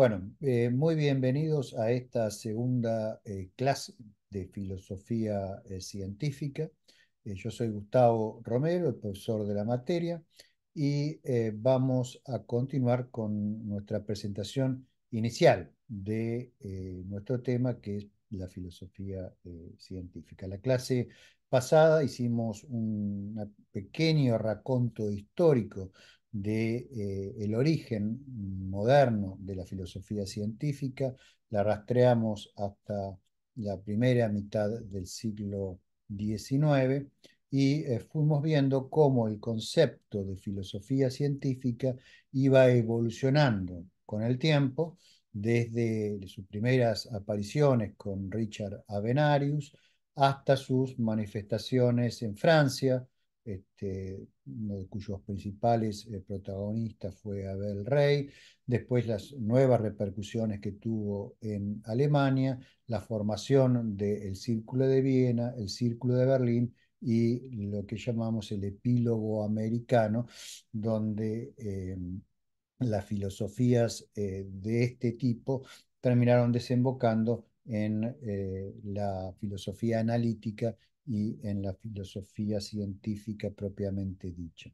Bueno, eh, muy bienvenidos a esta segunda eh, clase de filosofía eh, científica. yo soy Gustavo Romero, el profesor de la materia, y vamos a continuar con nuestra presentación inicial de nuestro tema, que es la filosofía científica. La clase pasada hicimos un pequeño raconto histórico del de, eh, el origen moderno de la filosofía científica, la rastreamos hasta la primera mitad del siglo XIX y eh, fuimos viendo cómo el concepto de filosofía científica iba evolucionando con el tiempo, desde sus primeras apariciones con Richard Avenarius hasta sus manifestaciones en Francia, este, uno de cuyos principales eh, protagonistas fue Abel Rey, después las nuevas repercusiones que tuvo en Alemania, la formación del Círculo de Viena, el Círculo de Berlín y lo que llamamos el epílogo americano, donde eh, las filosofías eh, de este tipo terminaron desembocando en la filosofía analítica y en la filosofía científica propiamente dicha.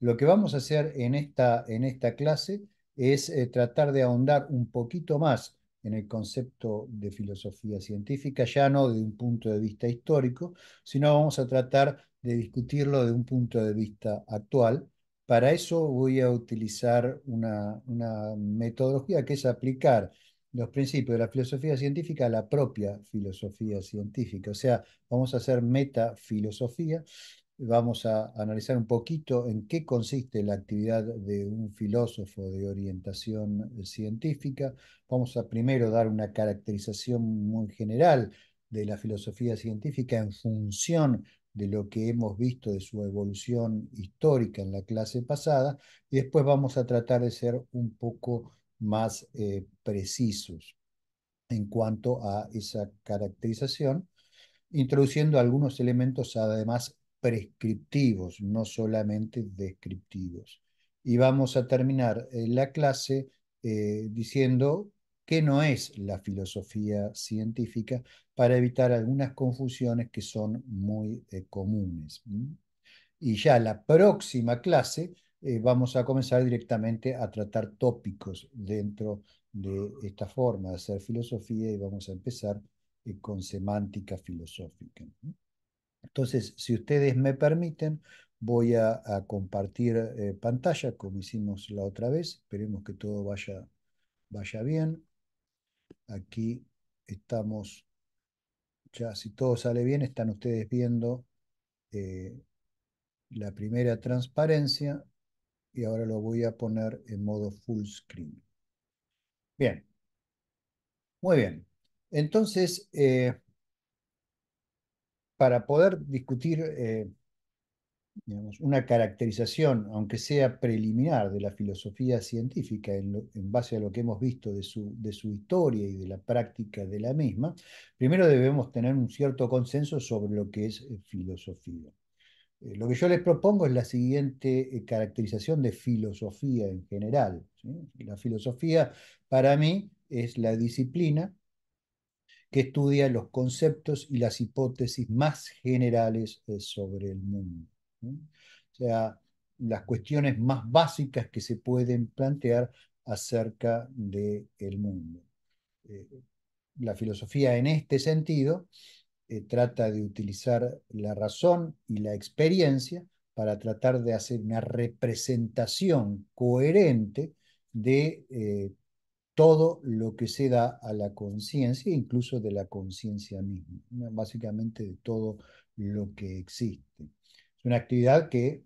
Lo que vamos a hacer en esta, en esta clase es eh, tratar de ahondar un poquito más en el concepto de filosofía científica, ya no de un punto de vista histórico, sino vamos a tratar de discutirlo de un punto de vista actual. Para eso voy a utilizar una, una metodología que es aplicar los principios de la filosofía científica a la propia filosofía científica. O sea, vamos a hacer metafilosofía, vamos a analizar un poquito en qué consiste la actividad de un filósofo de orientación científica. Vamos a primero dar una caracterización muy general de la filosofía científica en función de lo que hemos visto de su evolución histórica en la clase pasada, y después vamos a tratar de ser un poco más eh, precisos en cuanto a esa caracterización, introduciendo algunos elementos además prescriptivos, no solamente descriptivos. Y vamos a terminar eh, la clase eh, diciendo qué no es la filosofía científica para evitar algunas confusiones que son muy comunes. Y ya la próxima clase eh, vamos a comenzar directamente a tratar tópicos dentro de esta forma de hacer filosofía y vamos a empezar eh, con semántica filosófica. Entonces, si ustedes me permiten, voy a, compartir eh, pantalla como hicimos la otra vez. Esperemos que todo vaya, vaya bien. Aquí estamos, ya si todo sale bien, están ustedes viendo la primera transparencia y ahora lo voy a poner en modo full screen. Bien. Muy bien. Entonces, eh, para poder discutir eh, una caracterización, aunque sea preliminar, de la filosofía científica en, en base a lo que hemos visto de su, de su, historia y de la práctica de la misma, primero debemos tener un cierto consenso sobre lo que es eh, filosofía. Eh, lo que yo les propongo es la siguiente eh, caracterización de filosofía en general. La filosofía para mí es la disciplina que estudia los conceptos y las hipótesis más generales eh, sobre el mundo. O sea, las cuestiones más básicas que se pueden plantear acerca del el mundo. la filosofía en este sentido eh, trata de utilizar la razón y la experiencia para tratar de hacer una representación coherente de eh, todo lo que se da a la conciencia, incluso de la conciencia misma, básicamente de todo lo que existe. Es una actividad que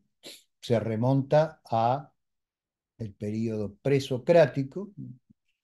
se remonta a el periodo presocrático,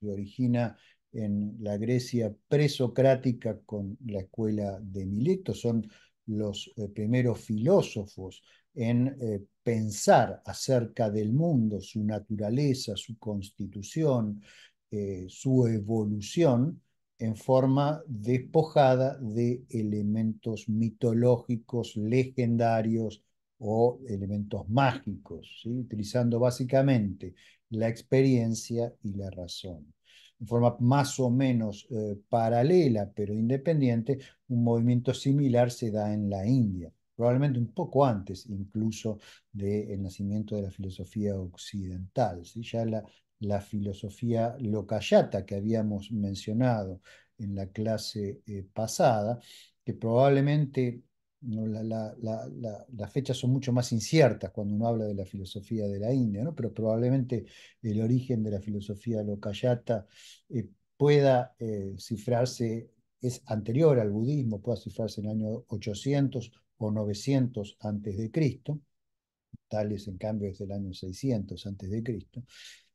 se origina en la Grecia presocrática con la escuela de Mileto, son los eh, primeros filósofos en eh, pensar acerca del mundo, su naturaleza, su constitución, eh, su evolución en forma despojada de elementos mitológicos, legendarios o elementos mágicos, utilizando básicamente la experiencia y la razón en forma más o menos eh, paralela, pero independiente, un movimiento similar se da en la India, probablemente un poco antes incluso del nacimiento de la filosofía occidental. si Ya la, la filosofía lokayata que habíamos mencionado en la clase eh, pasada, que probablemente la, las fechas son mucho más inciertas cuando uno habla de la filosofía de la India, ¿no? pero probablemente el origen de la filosofía lokayata eh, pueda eh, cifrarse, es anterior al budismo, pueda cifrarse en el año 800 o 900 antes de Cristo, tales en cambio desde el año 600 antes de Cristo.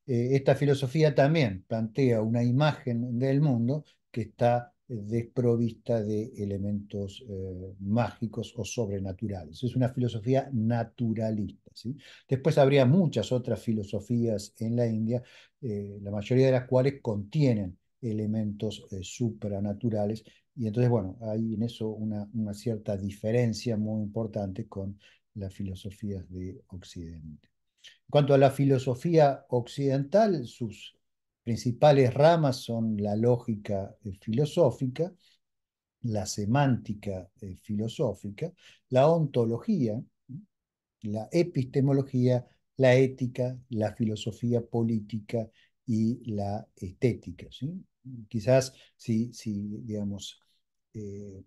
Eh, esta filosofía también plantea una imagen del mundo que está desprovista de elementos eh, mágicos o sobrenaturales. Es una filosofía naturalista. Después habría muchas otras filosofías en la India, eh, la mayoría de las cuales contienen elementos eh, supranaturales. Y entonces, bueno, hay en eso una, una cierta diferencia muy importante con las filosofías de Occidente. En cuanto a la filosofía occidental, sus principales ramas son la lógica eh, filosófica, la semántica eh, filosófica, la ontología, la epistemología, la ética, la filosofía política y la estética. Quizás si, si digamos, eh,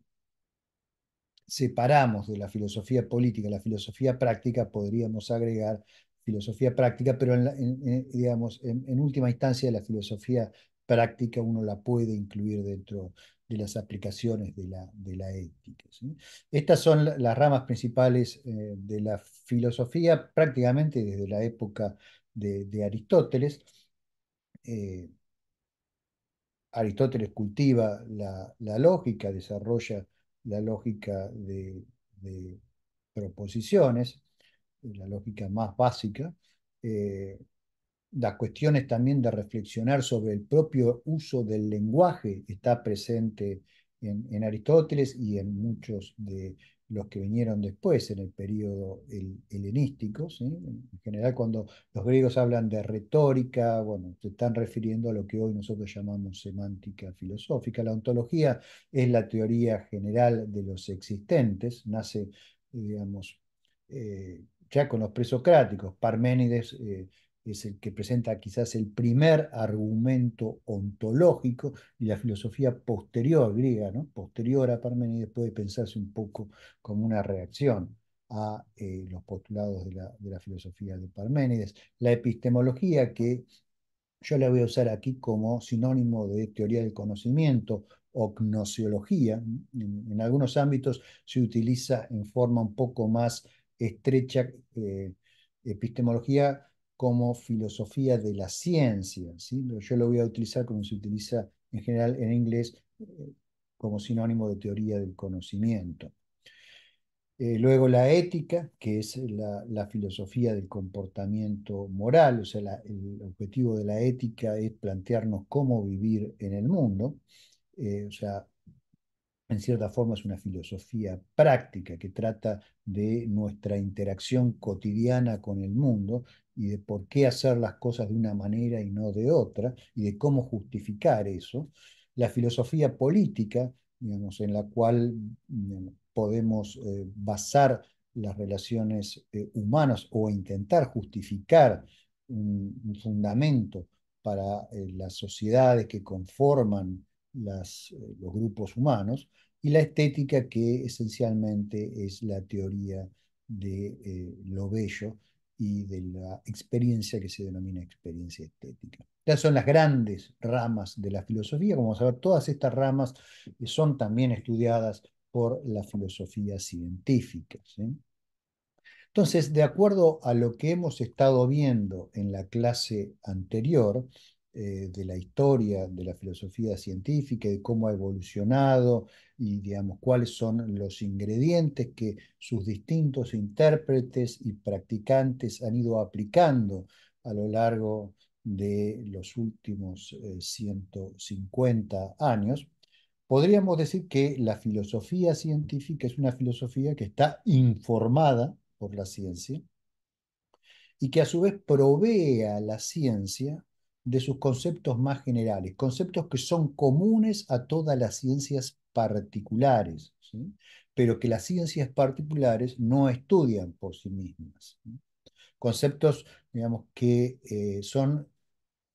separamos de la filosofía política la filosofía práctica, podríamos agregar filosofía práctica, pero en, digamos, en, última instancia la filosofía práctica uno la puede incluir dentro de las aplicaciones de la, de la ética. Estas son las ramas principales eh, de la filosofía prácticamente desde la época de, Aristóteles. Eh, Aristóteles cultiva la, lógica, desarrolla la lógica de proposiciones, la lógica más básica. Eh, las cuestiones también de reflexionar sobre el propio uso del lenguaje está presente en, Aristóteles y en muchos de los que vinieron después en el periodo helenístico. En general, cuando los griegos hablan de retórica, bueno, se están refiriendo a lo que hoy nosotros llamamos semántica filosófica. La ontología es la teoría general de los existentes, nace, digamos, eh, ya con los presocráticos. Parménides eh, es el que presenta quizás el primer argumento ontológico y la filosofía posterior griega, ¿no? posterior a Parménides, puede pensarse un poco como una reacción a eh, los postulados de la, filosofía de Parménides. La epistemología, que yo la voy a usar aquí como sinónimo de teoría del conocimiento o gnosiología, en algunos ámbitos se utiliza en forma un poco más estrecha eh, epistemología como filosofía de la ciencia. Yo lo voy a utilizar como se utiliza en general en inglés eh, como sinónimo de teoría del conocimiento. Eh, luego la ética, que es la, filosofía del comportamiento moral, o sea, el objetivo de la ética es plantearnos cómo vivir en el mundo, o sea, en cierta forma es una filosofía práctica que trata de nuestra interacción cotidiana con el mundo y de por qué hacer las cosas de una manera y no de otra y de cómo justificar eso. La filosofía política, digamos, en la cual podemos eh, basar las relaciones eh, humanas o intentar justificar un, fundamento para eh, las sociedades que conforman eh, los grupos humanos, y la estética que esencialmente es la teoría de eh, lo bello y de la experiencia que se denomina experiencia estética. Estas son las grandes ramas de la filosofía, como vamos a ver, todas estas ramas son también estudiadas por la filosofía científica. Entonces, de acuerdo a lo que hemos estado viendo en la clase anterior, eh, de la historia, de la filosofía científica, de cómo ha evolucionado y, digamos, cuáles son los ingredientes que sus distintos intérpretes y practicantes han ido aplicando a lo largo de los últimos 150 eh, años, podríamos decir que la filosofía científica es una filosofía que está informada por la ciencia y que a su vez provee a la ciencia de sus conceptos más generales, conceptos que son comunes a todas las ciencias particulares, pero que las ciencias particulares no estudian por sí mismas. Conceptos, digamos, que eh, son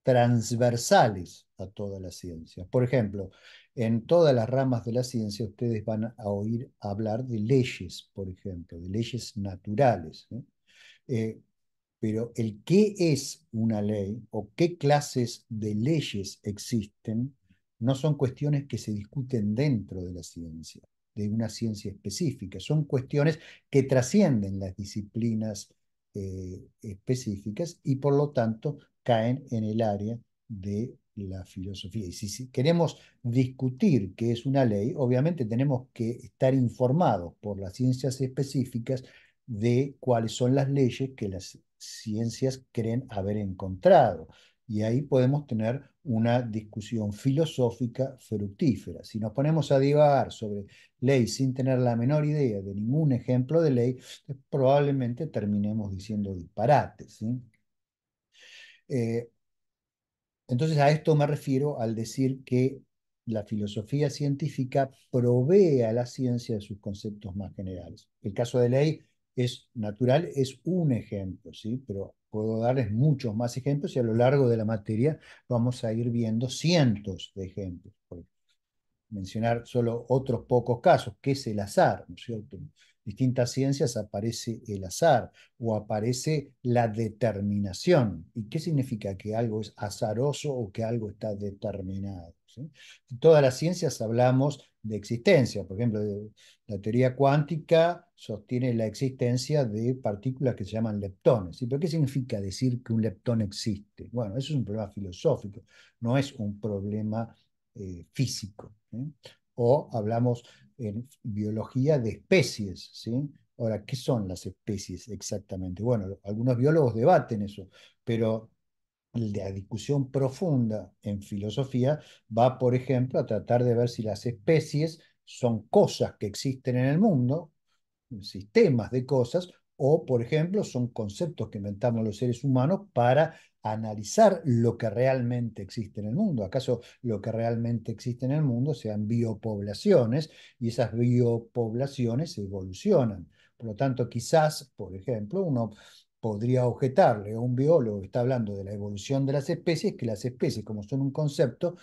transversales a todas las ciencia Por ejemplo, en todas las ramas de la ciencia ustedes van a oír hablar de leyes, por ejemplo, de leyes naturales. Eh, pero el qué es una ley o qué clases de leyes existen no son cuestiones que se discuten dentro de la ciencia, de una ciencia específica, son cuestiones que trascienden las disciplinas eh, específicas y por lo tanto caen en el área de la filosofía. Y si, si queremos discutir qué es una ley, obviamente tenemos que estar informados por las ciencias específicas de cuáles son las leyes que las ciencias creen haber encontrado. Y ahí podemos tener una discusión filosófica fructífera. Si nos ponemos a divagar sobre ley sin tener la menor idea de ningún ejemplo de ley, pues probablemente terminemos diciendo disparates. Eh, entonces a esto me refiero al decir que la filosofía científica provee a la ciencia de sus conceptos más generales. El caso de ley es natural, es un ejemplo, ¿sí? pero puedo darles muchos más ejemplos y a lo largo de la materia vamos a ir viendo cientos de ejemplos. mencionar solo otros pocos casos, que es el azar, cierto? En distintas ciencias aparece el azar o aparece la determinación. ¿Y qué significa que algo es azaroso o que algo está determinado? En todas las ciencias hablamos de existencia. Por ejemplo, la teoría cuántica sostiene la existencia de partículas que se llaman leptones. ¿Pero qué significa decir que un leptón existe? Bueno, eso es un problema filosófico, no es un problema eh, físico. O hablamos en biología de especies. ¿sí? Ahora, ¿qué son las especies exactamente? Bueno, algunos biólogos debaten eso, pero la discusión profunda en filosofía va, por ejemplo, a tratar de ver si las especies son cosas que existen en el mundo, sistemas de cosas, o, por ejemplo, son conceptos que inventamos los seres humanos para analizar lo que realmente existe en el mundo. ¿Acaso lo que realmente existe en el mundo sean biopoblaciones y esas biopoblaciones evolucionan? Por lo tanto, quizás, por ejemplo, uno podría objetarle a un biólogo que está hablando de la evolución de las especies que las especies, como son un concepto,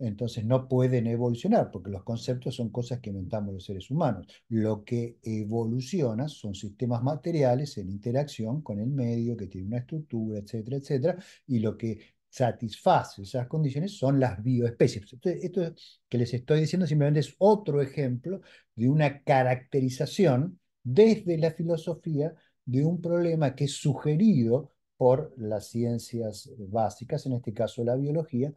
entonces no pueden evolucionar, porque los conceptos son cosas que inventamos los seres humanos. Lo que evoluciona son sistemas materiales en interacción con el medio, que tiene una estructura, etcétera, etcétera, y lo que satisface esas condiciones son las bioespecies. esto que les estoy diciendo simplemente es otro ejemplo de una caracterización desde la filosofía de un problema que es sugerido por las ciencias básicas, en este caso la biología,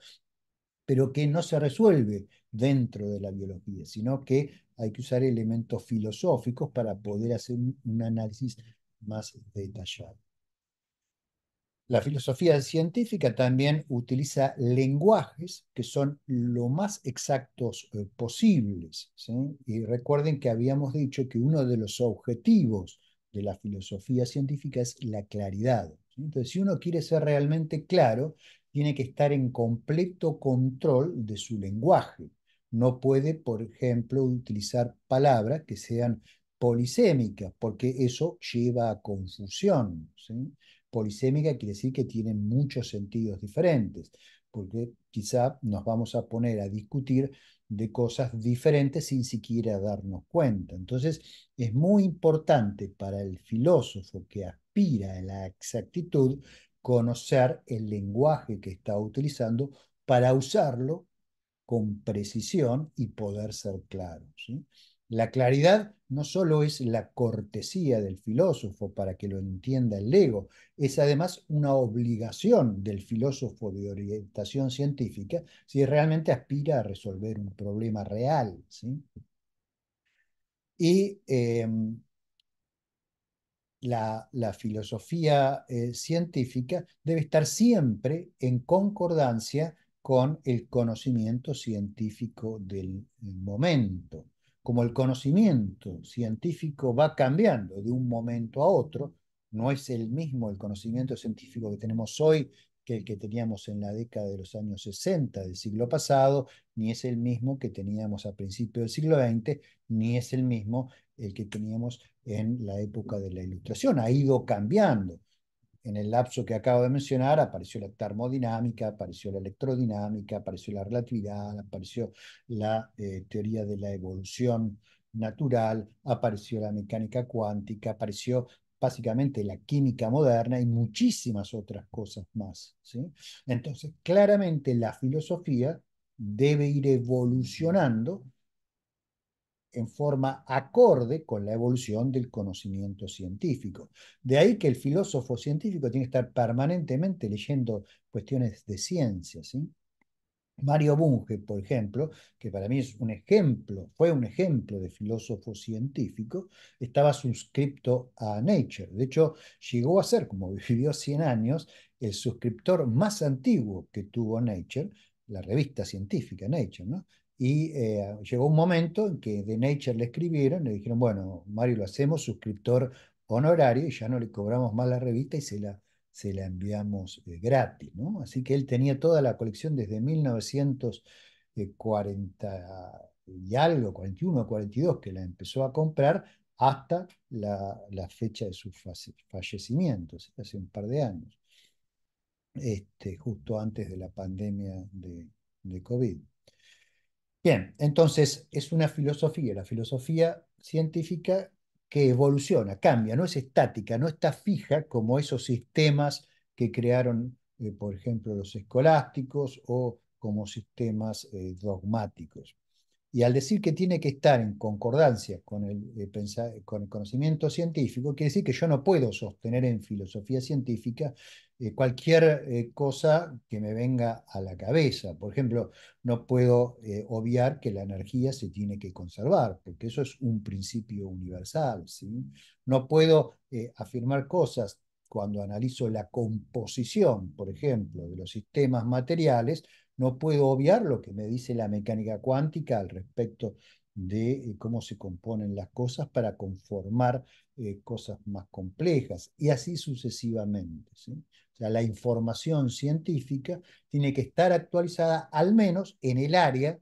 pero que no se resuelve dentro de la biología, sino que hay que usar elementos filosóficos para poder hacer un análisis más detallado. La filosofía científica también utiliza lenguajes que son lo más exactos eh, posibles. Y recuerden que habíamos dicho que uno de los objetivos de la filosofía científica es la claridad. Entonces, si uno quiere ser realmente claro, tiene que estar en completo control de su lenguaje. No puede, por ejemplo, utilizar palabras que sean polisémicas, porque eso lleva a confusión. Polisémica quiere decir que tiene muchos sentidos diferentes, porque quizá nos vamos a poner a discutir de cosas diferentes sin siquiera darnos cuenta. Entonces, es muy importante para el filósofo que aspira a la exactitud conocer el lenguaje que está utilizando para usarlo con precisión y poder ser claro. La claridad no solo es la cortesía del filósofo para que lo entienda el ego, es además una obligación del filósofo de orientación científica si realmente aspira a resolver un problema real. Y em, la, filosofía eh, científica debe estar siempre en concordancia con el conocimiento científico del momento como el conocimiento científico va cambiando de un momento a otro, no es el mismo el conocimiento científico que tenemos hoy que el que teníamos en la década de los años 60 del siglo pasado, ni es el mismo que teníamos a principios del siglo XX, ni es el mismo el que teníamos en la época de la Ilustración. Ha ido cambiando en el lapso que acabo de mencionar apareció la termodinámica, apareció la electrodinámica, apareció la relatividad, apareció la eh, teoría de la evolución natural, apareció la mecánica cuántica, apareció básicamente la química moderna y muchísimas otras cosas más. Entonces, claramente la filosofía debe ir evolucionando en forma acorde con la evolución del conocimiento científico. De ahí que el filósofo científico tiene que estar permanentemente leyendo cuestiones de ciencia. Mario Bunge, por ejemplo, que para mí es un ejemplo, fue un ejemplo de filósofo científico, estaba suscripto a Nature. De hecho, llegó a ser, como vivió 100 años, el suscriptor más antiguo que tuvo Nature, la revista científica Nature, ¿no? Y eh, llegó un momento en que The Nature le escribieron, le dijeron, bueno, Mario, lo hacemos suscriptor honorario y ya no le cobramos más la revista y se la, se la enviamos eh, gratis. Así que él tenía toda la colección desde 1940 y algo, 41 42, que la empezó a comprar hasta la, fecha de su fallecimiento, hace un par de años, este, justo antes de la pandemia de, de COVID. Bien, entonces es una filosofía, la filosofía científica que evoluciona, cambia, no es estática, no está fija como esos sistemas que crearon, eh, por ejemplo, los escolásticos o como sistemas eh, dogmáticos. Y al decir que tiene que estar en concordancia con el, eh, con conocimiento científico, quiere decir que yo no puedo sostener en filosofía científica eh, cualquier eh, cosa que me venga a la cabeza. Por ejemplo, no puedo obviar que la energía se tiene que conservar, porque eso es un principio universal. ¿sí? No puedo afirmar cosas cuando analizo la composición, por ejemplo, de los sistemas materiales, no puedo obviar lo que me dice la mecánica cuántica al respecto de eh, cómo se componen las cosas para conformar eh, cosas más complejas y así sucesivamente. O sea, la información científica tiene que estar actualizada al menos en el área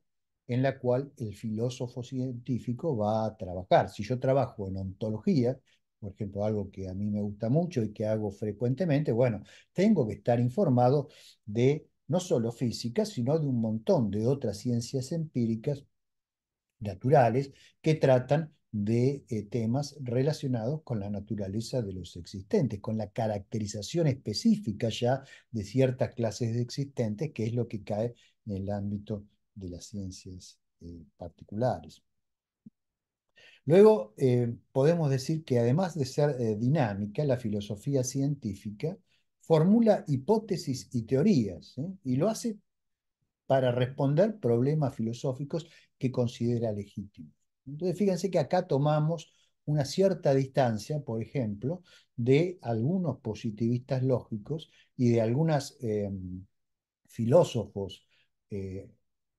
en la cual el filósofo científico va a trabajar. Si yo trabajo en ontología, por ejemplo, algo que a mí me gusta mucho y que hago frecuentemente, bueno, tengo que estar informado de no solo física, sino de un montón de otras ciencias empíricas naturales que tratan de eh, temas relacionados con la naturaleza de los existentes, con la caracterización específica ya de ciertas clases de existentes, que es lo que cae en el ámbito de las ciencias eh, particulares. Luego, eh, podemos decir que además de ser dinámica, la filosofía científica formula hipótesis y teorías, ¿eh? y lo hace para responder problemas filosóficos que considera legítimos. Entonces, fíjense que acá tomamos una cierta distancia, por ejemplo, de algunos positivistas lógicos y de algunos em, filósofos eh,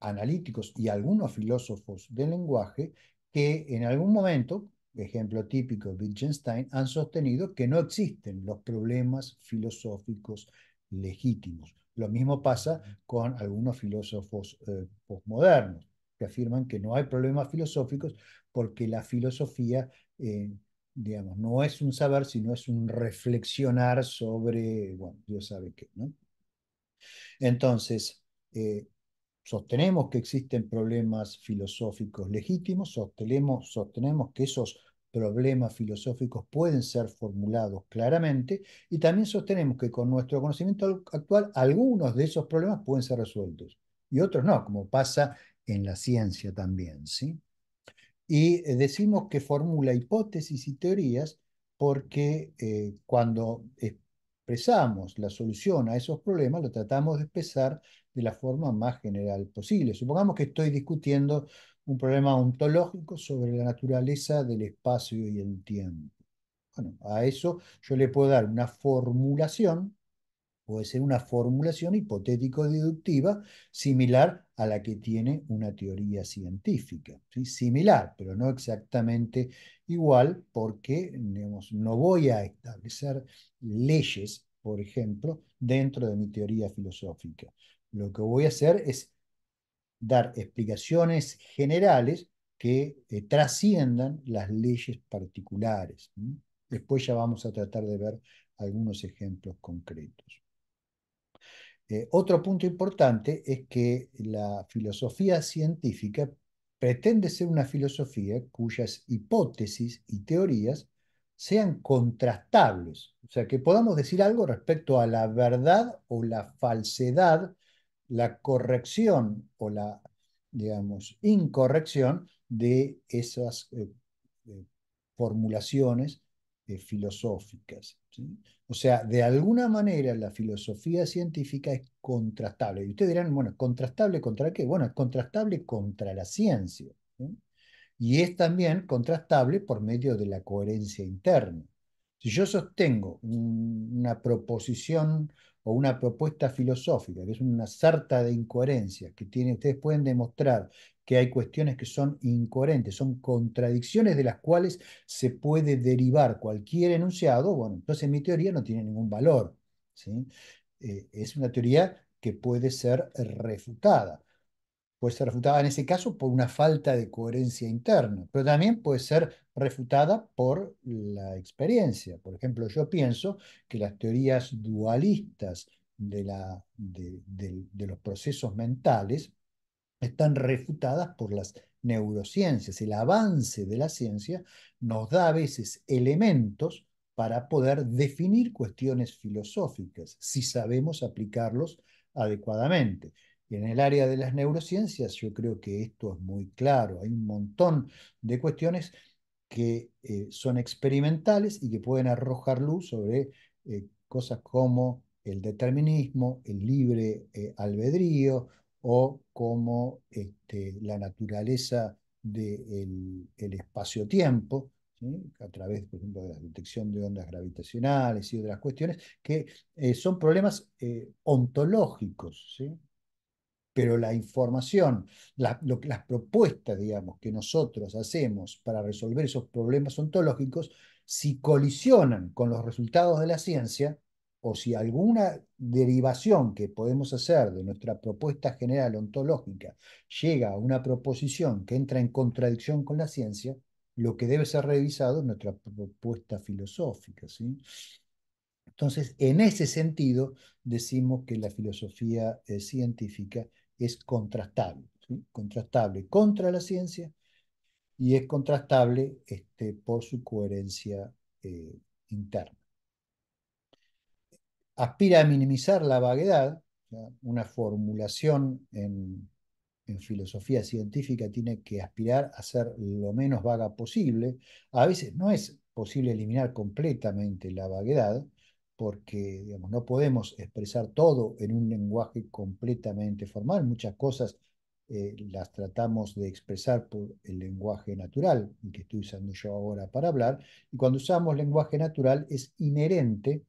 analíticos y algunos filósofos del lenguaje que en algún momento, ejemplo típico Wittgenstein, han sostenido que no existen los problemas filosóficos legítimos. Lo mismo pasa con algunos filósofos eh, postmodernos que afirman que no hay problemas filosóficos porque la filosofía, eh, digamos, no es un saber, sino es un reflexionar sobre, bueno, Dios sabe qué, ¿no? Entonces, eh, sostenemos que existen problemas filosóficos legítimos, sostenemos, que esos problemas filosóficos pueden ser formulados claramente y también sostenemos que con nuestro conocimiento actual algunos de esos problemas pueden ser resueltos y otros no, como pasa en la ciencia también. ¿sí? Y eh, decimos que formula hipótesis y teorías porque eh, cuando expresamos la solución a esos problemas lo tratamos de expresar la forma más general posible. Supongamos que estoy discutiendo un problema ontológico sobre la naturaleza del espacio y el tiempo. Bueno, a eso yo le puedo dar una formulación, puede ser una formulación hipotético-deductiva similar a la que tiene una teoría científica. ¿sí? Similar, pero no exactamente igual, porque no voy a establecer leyes, por ejemplo, dentro de mi teoría filosófica. Lo que voy a hacer es dar explicaciones generales que eh, trasciendan las leyes particulares. Después ya vamos a tratar de ver algunos ejemplos concretos. Eh, otro punto importante es que la filosofía científica pretende ser una filosofía cuyas hipótesis y teorías sean contrastables, o sea, que podamos decir algo respecto a la verdad o la falsedad la corrección o la, digamos, incorrección de esas eh, eh, formulaciones eh, filosóficas. O sea, de alguna manera la filosofía científica es contrastable. Y ustedes dirán, bueno, ¿contrastable contra qué? Bueno, es contrastable contra la ciencia. Y es también contrastable por medio de la coherencia interna. Si yo sostengo una proposición o una propuesta filosófica, que es una sarta de incoherencias que ustedes pueden demostrar que hay cuestiones que son incoherentes, son contradicciones de las cuales se puede derivar cualquier enunciado, bueno, entonces mi teoría no tiene ningún valor. Eh, es una teoría que puede ser refutada puede ser refutada en ese caso por una falta de coherencia interna, pero también puede ser refutada por la experiencia. Por ejemplo, yo pienso que las teorías dualistas de, los procesos mentales están refutadas por las neurociencias. El avance de la ciencia nos da a veces elementos para poder definir cuestiones filosóficas si sabemos aplicarlos adecuadamente. Y en el área de las neurociencias yo creo que esto es muy claro. Hay un montón de cuestiones que eh, son experimentales y que pueden arrojar luz sobre eh, cosas como el determinismo, el libre eh, albedrío o como este, la naturaleza del espacio-tiempo, a través, por ejemplo, de la detección de ondas gravitacionales y otras cuestiones, que son problemas ontológicos. ¿sí? pero la información, las propuestas, digamos, que nosotros hacemos para resolver esos problemas ontológicos, si colisionan con los resultados de la ciencia, o si alguna derivación que podemos hacer de nuestra propuesta general ontológica llega a una proposición que entra en contradicción con la ciencia, lo que debe ser revisado es nuestra propuesta filosófica. ¿sí? Entonces, en ese sentido, decimos que la filosofía eh, científica es contrastable, contrastable contra la ciencia y es contrastable este, por su coherencia eh, interna. Aspira a minimizar la vaguedad, una formulación en filosofía científica tiene que aspirar a ser lo menos vaga posible. A veces no es posible eliminar completamente la vaguedad, porque digamos, no podemos expresar todo en un lenguaje completamente formal. Muchas cosas eh, las tratamos de expresar por el lenguaje natural, que estoy usando yo ahora para hablar. Y cuando usamos lenguaje natural es inherente,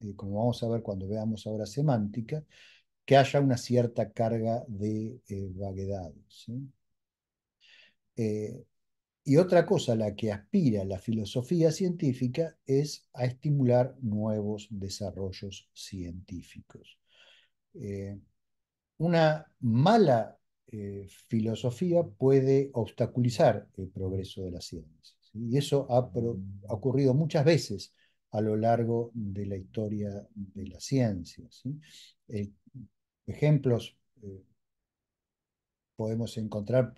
eh, como vamos a ver cuando veamos ahora semántica, que haya una cierta carga de eh, vaguedad. ¿sí? Y otra cosa a la que aspira la filosofía científica es a estimular nuevos desarrollos científicos. Eh, una mala eh, filosofía puede obstaculizar el progreso de la ciencia. Y eso ha, mm. ocurrido muchas veces a lo largo de la historia de la ciencia. Eh, ejemplos podemos encontrar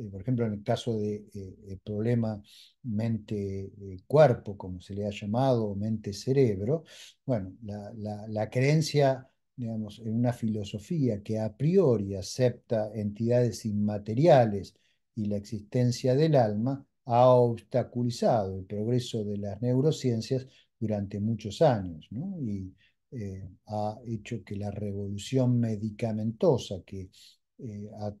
eh, por ejemplo, en el caso del de, eh, problema mente-cuerpo, como se le ha llamado, mente-cerebro, bueno, la, creencia digamos, en una filosofía que a priori acepta entidades inmateriales y la existencia del alma, ha obstaculizado el progreso de las neurociencias durante muchos años y eh, ha hecho que la revolución medicamentosa que ha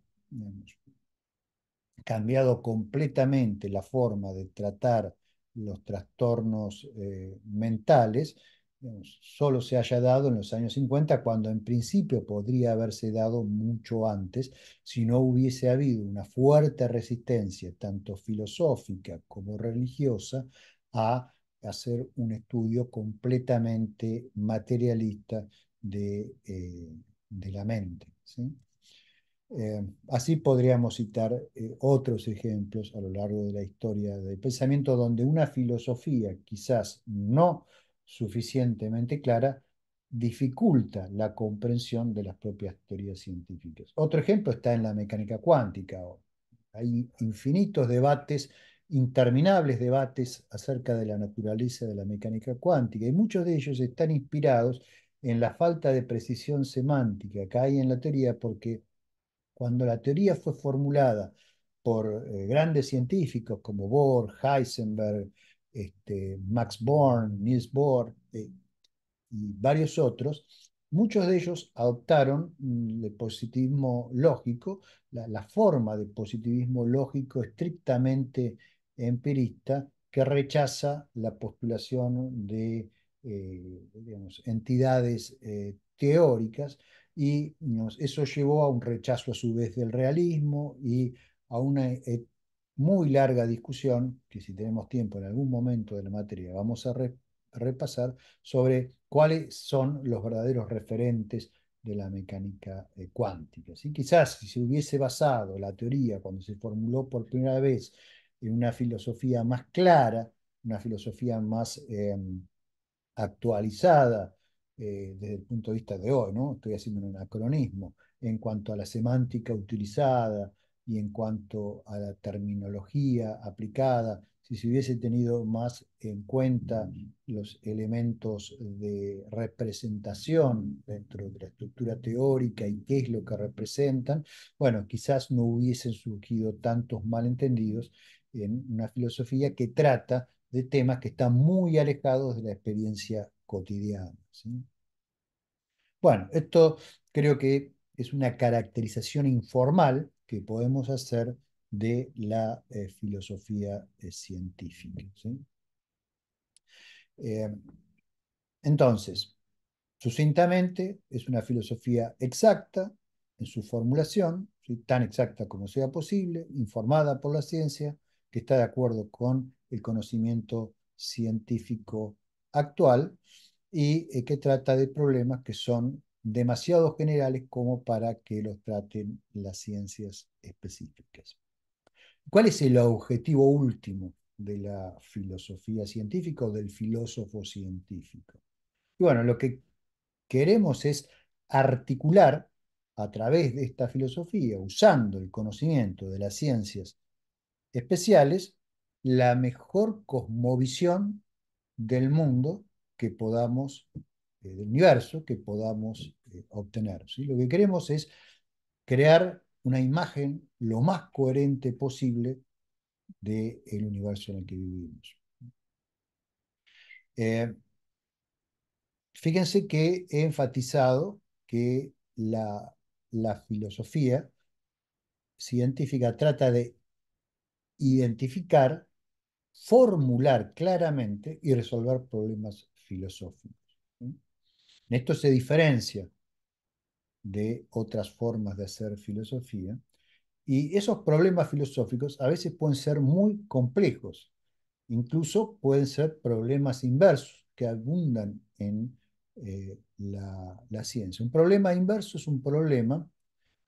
cambiado completamente la forma de tratar los trastornos eh, mentales, solo se haya dado en los años 50, cuando en principio podría haberse dado mucho antes, si no hubiese habido una fuerte resistencia, tanto filosófica como religiosa, a hacer un estudio completamente materialista de, eh, de la mente. ¿sí? Eh, así podríamos citar eh, otros ejemplos a lo largo de la historia del pensamiento donde una filosofía quizás no suficientemente clara dificulta la comprensión de las propias teorías científicas. Otro ejemplo está en la mecánica cuántica. Hay infinitos debates, interminables debates acerca de la naturaleza de la mecánica cuántica y muchos de ellos están inspirados en la falta de precisión semántica que hay en la teoría porque cuando la teoría fue formulada por eh, grandes científicos como Bohr, Heisenberg, este, Max Born, Niels Bohr eh, y varios otros, muchos de ellos adoptaron mm, el positivismo lógico, la, forma de positivismo lógico estrictamente empirista que rechaza la postulación de eh, entidades teóricas, y eso llevó a un rechazo a su vez del realismo y a una eh, muy larga discusión, que si tenemos tiempo en algún momento de la materia vamos a repasar, sobre cuáles son los verdaderos referentes de la mecánica eh, cuántica. Quizás si se hubiese basado la teoría cuando se formuló por primera vez en una filosofía más clara, una filosofía más em, actualizada, eh, desde el punto de vista de hoy, ¿no? estoy haciendo un anacronismo, en cuanto a la semántica utilizada y en cuanto a la terminología aplicada, si se hubiese tenido más en cuenta los elementos de representación dentro de la estructura teórica y qué es lo que representan, bueno, quizás no hubiesen surgido tantos malentendidos en una filosofía que trata de temas que están muy alejados de la experiencia cotidiana. Bueno, esto creo que es una caracterización informal que podemos hacer de la eh, filosofía eh, científica. Eh, entonces, sucintamente, es una filosofía exacta en su formulación, tan exacta como sea posible, informada por la ciencia, que está de acuerdo con el conocimiento científico actual y eh, que trata de problemas que son demasiado generales como para que los traten las ciencias específicas. ¿Cuál es el objetivo último de la filosofía científica o del filósofo científico? Y bueno, lo que queremos es articular a través de esta filosofía, usando el conocimiento de las ciencias especiales, la mejor cosmovisión del mundo que podamos, eh, del universo, que podamos eh, obtener. Lo que queremos es crear una imagen lo más coherente posible del universo en el que vivimos. Eh, fíjense que he enfatizado que la, la filosofía científica trata de identificar, formular claramente y resolver problemas filosóficos. esto se diferencia de otras formas de hacer filosofía y esos problemas filosóficos a veces pueden ser muy complejos, incluso pueden ser problemas inversos que abundan en eh, la, la, ciencia. Un problema inverso es un problema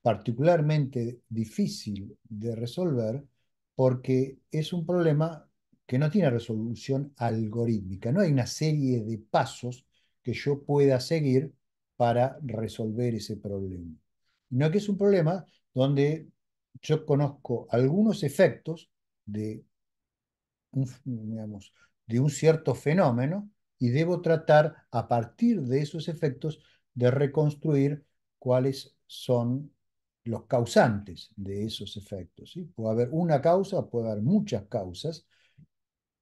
particularmente difícil de resolver porque es un problema que no tiene resolución algorítmica. No hay una serie de pasos que yo pueda seguir para resolver ese problema. No que es un problema donde yo conozco algunos efectos de un, cierto fenómeno y debo tratar a partir de esos efectos de reconstruir cuáles son los causantes de esos efectos. Puede haber una causa, puede haber muchas causas,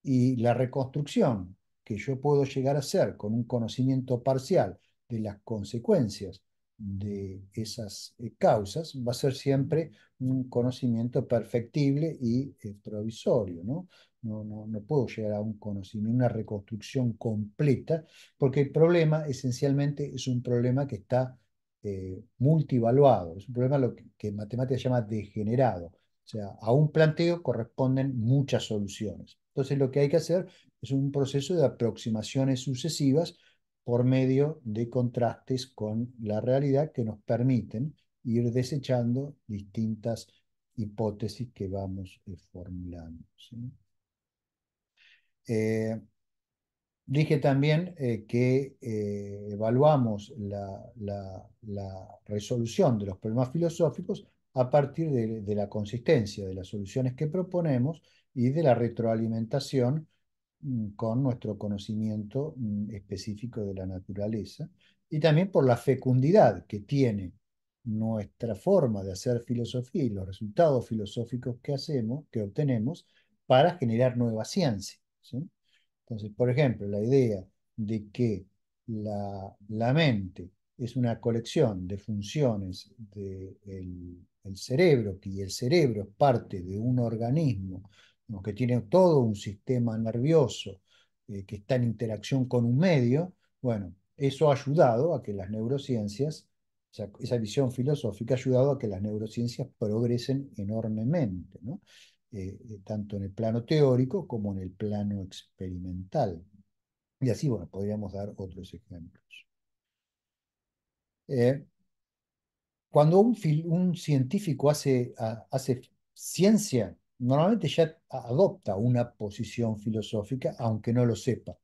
y la reconstrucción que yo puedo llegar a hacer con un conocimiento parcial de las consecuencias de esas eh, causas va a ser siempre un conocimiento perfectible y provisorio, ¿no? No, ¿no? puedo llegar a un conocimiento, una reconstrucción completa, porque el problema esencialmente es un problema que está eh, multivaluado, es un problema lo que, en matemáticas llama degenerado, o sea, a un planteo corresponden muchas soluciones. Entonces lo que hay que hacer es un proceso de aproximaciones sucesivas por medio de contrastes con la realidad que nos permiten ir desechando distintas hipótesis que vamos eh, formulando. Eh, dije también eh, que evaluamos la, resolución de los problemas filosóficos a partir de la consistencia de las soluciones que proponemos y de la retroalimentación mm, con nuestro conocimiento mm, específico de la naturaleza y también por la fecundidad que tiene nuestra forma de hacer filosofía y los resultados filosóficos que hacemos, que obtenemos, para generar nueva ciencia. Entonces, por ejemplo, la idea de que la, mente es una colección de funciones del cerebro, que el cerebro es parte de un organismo que tiene todo un sistema nervioso eh, que está en interacción con un medio, bueno, eso ha ayudado a que las neurociencias, esa visión filosófica ha ayudado a que las neurociencias progresen enormemente, eh, eh, tanto en el plano teórico como en el plano experimental. Y así, bueno, podríamos dar otros ejemplos. cuando un, científico hace, hace ciencia, normalmente ya adopta una posición filosófica, aunque no lo sepa.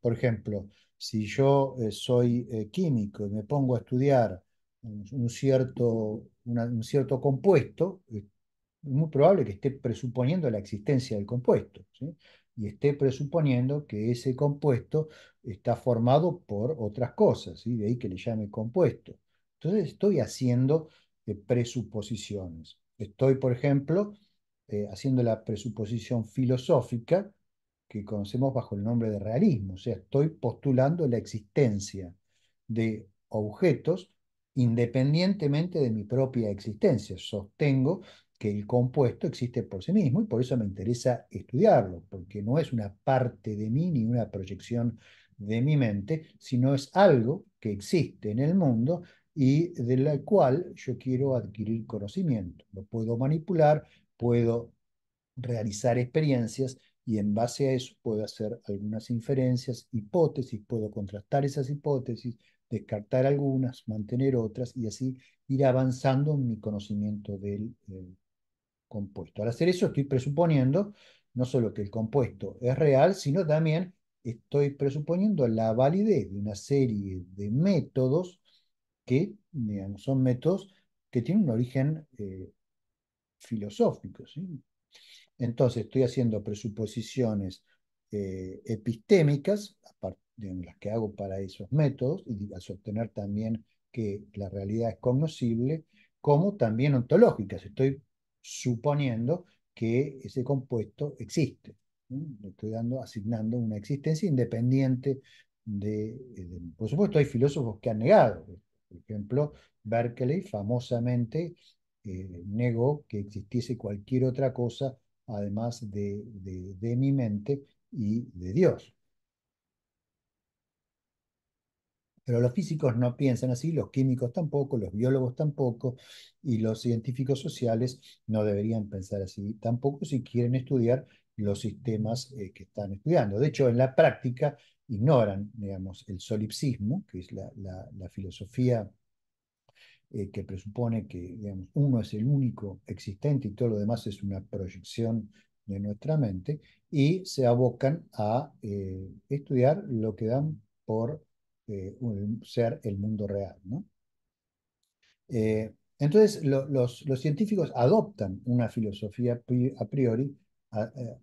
Por ejemplo, si yo eh, soy eh, químico y me pongo a estudiar un cierto, un cierto compuesto, eh, es muy probable que esté presuponiendo la existencia del compuesto y esté presuponiendo que ese compuesto está formado por otras cosas, ¿sí? de ahí que le llame compuesto. Entonces estoy haciendo presuposiciones. Estoy, por ejemplo, eh, haciendo la presuposición filosófica que conocemos bajo el nombre de realismo, o sea, estoy postulando la existencia de objetos independientemente de mi propia existencia. Sostengo que el compuesto existe por sí mismo y por eso me interesa estudiarlo, porque no es una parte de mí ni una proyección de mi mente, sino es algo que existe en el mundo y de la cual yo quiero adquirir conocimiento. Lo puedo manipular, puedo realizar experiencias y en base a eso puedo hacer algunas inferencias, hipótesis, puedo contrastar esas hipótesis, descartar algunas, mantener otras y así ir avanzando en mi conocimiento del eh, compuesto. Al hacer eso estoy presuponiendo no solo que el compuesto es real, sino también estoy presuponiendo la validez de una serie de métodos que son métodos que tienen un origen eh, filosóficos. Entonces, estoy haciendo presuposiciones eh, epistémicas, en las que hago para esos métodos, y a sostener también que la realidad es cognoscible, como también ontológicas. Estoy suponiendo que ese compuesto existe. Estoy dando, asignando una existencia independiente de, eh, Por supuesto, hay filósofos que han negado. Por ejemplo, Berkeley famosamente eh, negó que existiese cualquier otra cosa además de, mi mente y de Dios. Pero los físicos no piensan así, los químicos tampoco, los biólogos tampoco, y los científicos sociales no deberían pensar así tampoco si quieren estudiar los sistemas eh, que están estudiando. De hecho, en la práctica ignoran, digamos, el solipsismo, que es la, la filosofía eh, que presupone que uno es el único existente y todo lo demás es una proyección de nuestra mente, y se abocan a eh, estudiar lo que dan por eh, ser el mundo real. ¿no? entonces, los, científicos adoptan una filosofía a priori,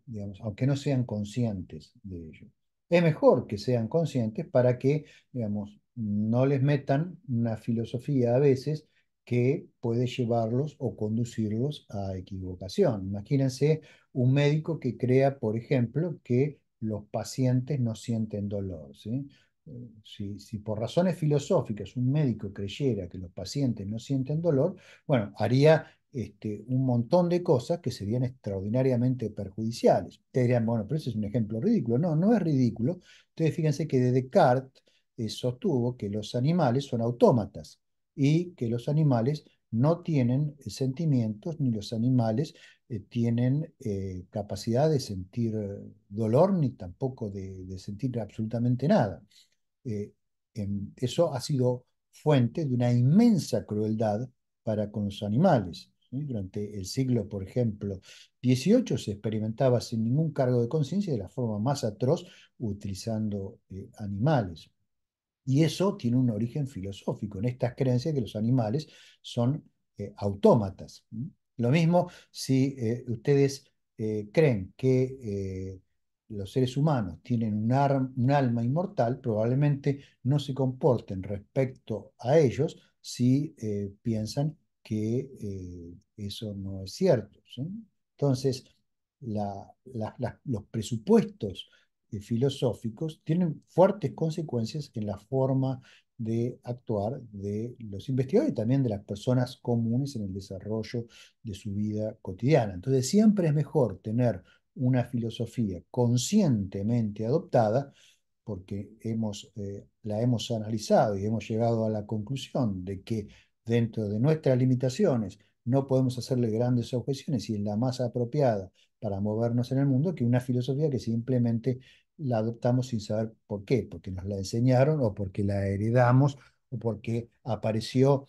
digamos, aunque no sean conscientes de ello. Es mejor que sean conscientes para que, digamos, no les metan una filosofía a veces que puede llevarlos o conducirlos a equivocación. Imagínense un médico que crea, por ejemplo, que los pacientes no sienten dolor. Si, por razones filosóficas un médico creyera que los pacientes no sienten dolor, bueno, haría este, un montón de cosas que serían extraordinariamente perjudiciales. Ustedes dirían, bueno, pero ese es un ejemplo ridículo. No, no es ridículo. Ustedes fíjense que de Descartes sostuvo que los animales son autómatas y que los animales no tienen eh, sentimientos ni los animales eh, tienen eh, capacidad de sentir dolor ni tampoco de, sentir absolutamente nada. eso ha sido fuente de una inmensa crueldad para con los animales. Durante el siglo, por ejemplo, XVIII se experimentaba sin ningún cargo de conciencia de la forma más atroz utilizando animales. Y eso tiene un origen filosófico, en estas creencias que los animales son eh, autómatas. Lo mismo si eh, ustedes eh, creen que los seres humanos tienen un, alma inmortal, probablemente no se comporten respecto a ellos si piensan que eso no es cierto. Entonces, los presupuestos filosóficos tienen fuertes consecuencias en la forma de actuar de los investigadores y también de las personas comunes en el desarrollo de su vida cotidiana. Entonces siempre es mejor tener una filosofía conscientemente adoptada porque hemos, eh, la hemos analizado y hemos llegado a la conclusión de que dentro de nuestras limitaciones no podemos hacerle grandes objeciones y es la más apropiada para movernos en el mundo que una filosofía que simplemente la adoptamos sin saber por qué, porque nos la enseñaron o porque la heredamos o porque apareció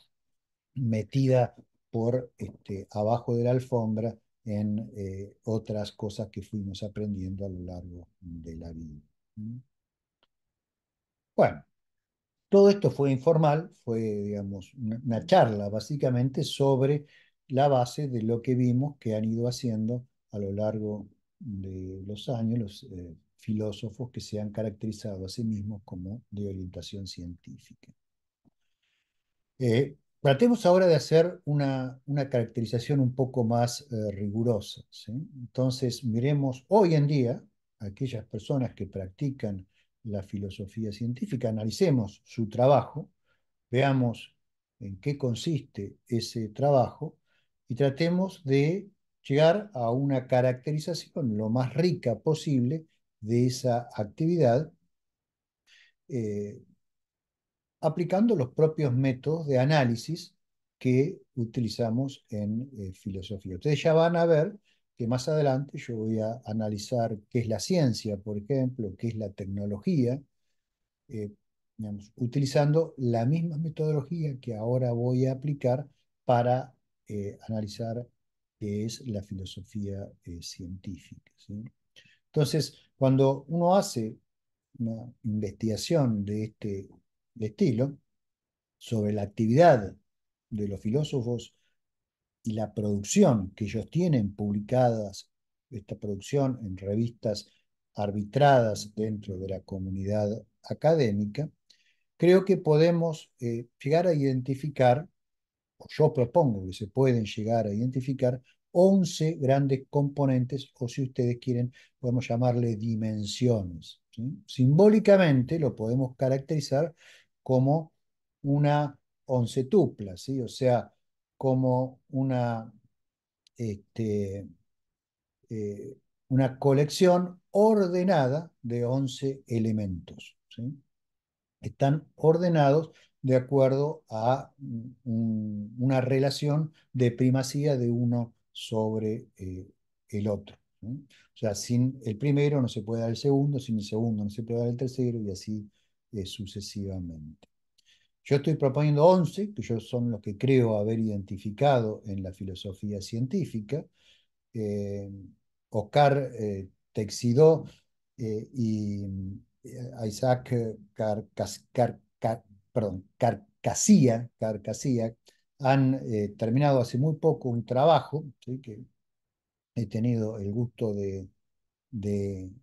metida por este, abajo de la alfombra en eh, otras cosas que fuimos aprendiendo a lo largo de la vida. Bueno, todo esto fue informal, fue, digamos, una charla básicamente sobre la base de lo que vimos que han ido haciendo a lo largo de los años los eh, filósofos que se han caracterizado a sí mismos como de orientación científica. Eh, tratemos ahora de hacer una, caracterización un poco más eh, rigurosa. Entonces, miremos hoy en día aquellas personas que practican la filosofía científica, analicemos su trabajo, veamos en qué consiste ese trabajo y tratemos de llegar a una caracterización lo más rica posible de esa actividad, eh, aplicando los propios métodos de análisis que utilizamos en eh, filosofía. Ustedes ya van a ver que más adelante yo voy a analizar qué es la ciencia, por ejemplo, qué es la tecnología, eh, utilizando la misma metodología que ahora voy a aplicar para analizar qué es la filosofía científica. Entonces, cuando uno hace una investigación de este estilo sobre la actividad de los filósofos y la producción que ellos tienen publicadas, esta producción en revistas arbitradas dentro de la comunidad académica, creo que podemos eh, llegar a identificar, o yo propongo que se pueden llegar a identificar, 11 grandes componentes, o si ustedes quieren, podemos llamarle dimensiones. Simbólicamente lo podemos caracterizar como una tupla ¿sí? o sea, como una, este, eh, una colección ordenada de 11 elementos. Están ordenados de acuerdo a una relación de primacía de uno sobre eh, el otro. O sea, sin el primero no se puede dar el segundo, sin el segundo no se puede dar el tercero y así eh, sucesivamente. Yo estoy proponiendo 11, que yo son los que creo haber identificado en la filosofía científica. Eh, Oscar eh, Texidó y Isaac Car han eh, terminado hace muy poco un trabajo que he tenido el gusto de,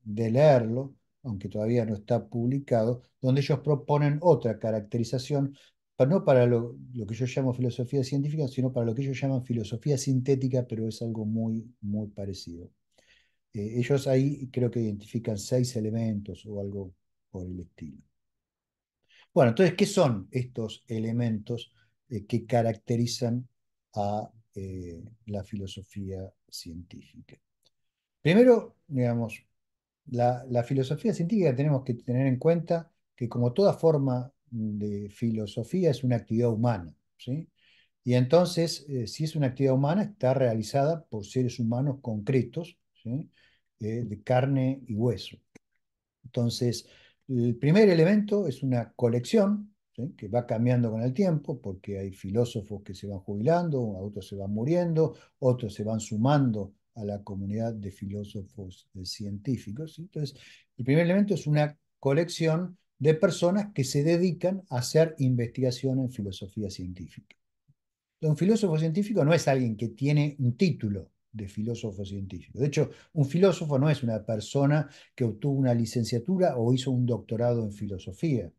leerlo, aunque todavía no está publicado, donde ellos proponen otra caracterización, no para lo, que yo llamo filosofía científica, sino para lo que ellos llaman filosofía sintética, pero es algo muy, muy parecido. Eh, ellos ahí creo que identifican seis elementos o algo por el estilo. Bueno, entonces, ¿qué son estos elementos? Eh, que caracterizan a eh, la filosofía científica. Primero, digamos, la, filosofía científica tenemos que tener en cuenta que como toda forma de filosofía es una actividad humana, ¿sí? Y entonces, eh, si es una actividad humana, está realizada por seres humanos concretos, de carne y hueso. Entonces, el primer elemento es una colección que va cambiando con el tiempo, porque hay filósofos que se van jubilando, otros se van muriendo, otros se van sumando a la comunidad de filósofos eh, científicos. Entonces, el primer elemento es una colección de personas que se dedican a hacer investigación en filosofía científica. un filósofo científico no es alguien que tiene un título de filósofo científico. De hecho, un filósofo no es una persona que obtuvo una licenciatura o hizo un doctorado en filosofía.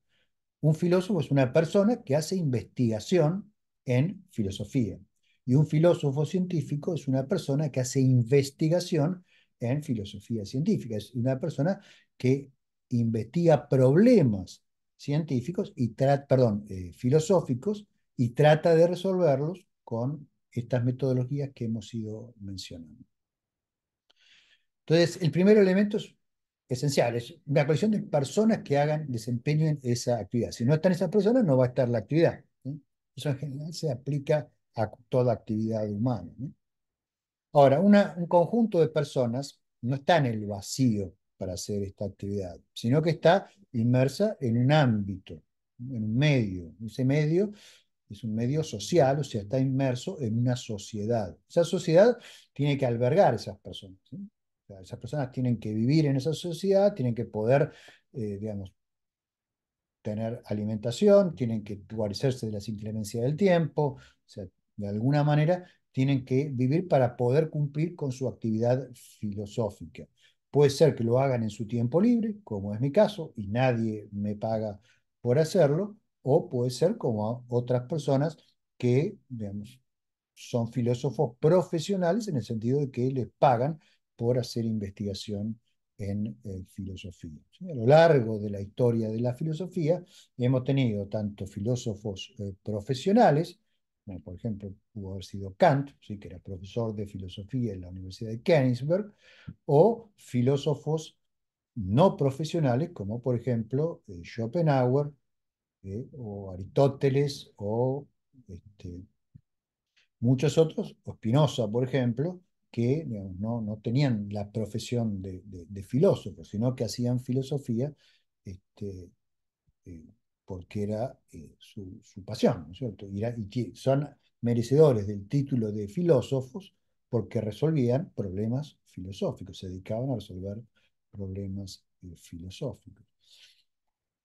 Un filósofo es una persona que hace investigación en filosofía. Y un filósofo científico es una persona que hace investigación en filosofía científica. Es una persona que investiga problemas científicos y perdón, eh, filosóficos y trata de resolverlos con estas metodologías que hemos ido mencionando. Entonces, el primer elemento es esencial, es una colección de personas que hagan, desempeñen esa actividad. Si no están esas personas, no va a estar la actividad. Eso en general se aplica a toda actividad humana. Ahora, una, un conjunto de personas no está en el vacío para hacer esta actividad, sino que está inmersa en un ámbito, en un medio. Ese medio es un medio social, o sea, está inmerso en una sociedad. Esa sociedad tiene que albergar esas personas. Esas personas tienen que vivir en esa sociedad, tienen que poder, eh, digamos, tener alimentación, tienen que guarecerse de las inclemencias del tiempo, o sea, de alguna manera tienen que vivir para poder cumplir con su actividad filosófica. Puede ser que lo hagan en su tiempo libre, como es mi caso, y nadie me paga por hacerlo, o puede ser como otras personas que, digamos, son filósofos profesionales en el sentido de que les pagan por hacer investigación en eh, filosofía. A lo largo de la historia de la filosofía hemos tenido tanto filósofos eh, profesionales, como por ejemplo, pudo haber sido Kant, ¿sí? que era profesor de filosofía en la Universidad de Königsberg, o filósofos no profesionales, como por ejemplo eh, Schopenhauer, o Aristóteles, o este, muchos otros, o Spinoza, por ejemplo, que no, no, tenían la profesión de, filósofos, sino que hacían filosofía este, eh, porque era eh, su, pasión, cierto? Y, son merecedores del título de filósofos porque resolvían problemas filosóficos, se dedicaban a resolver problemas eh, filosóficos.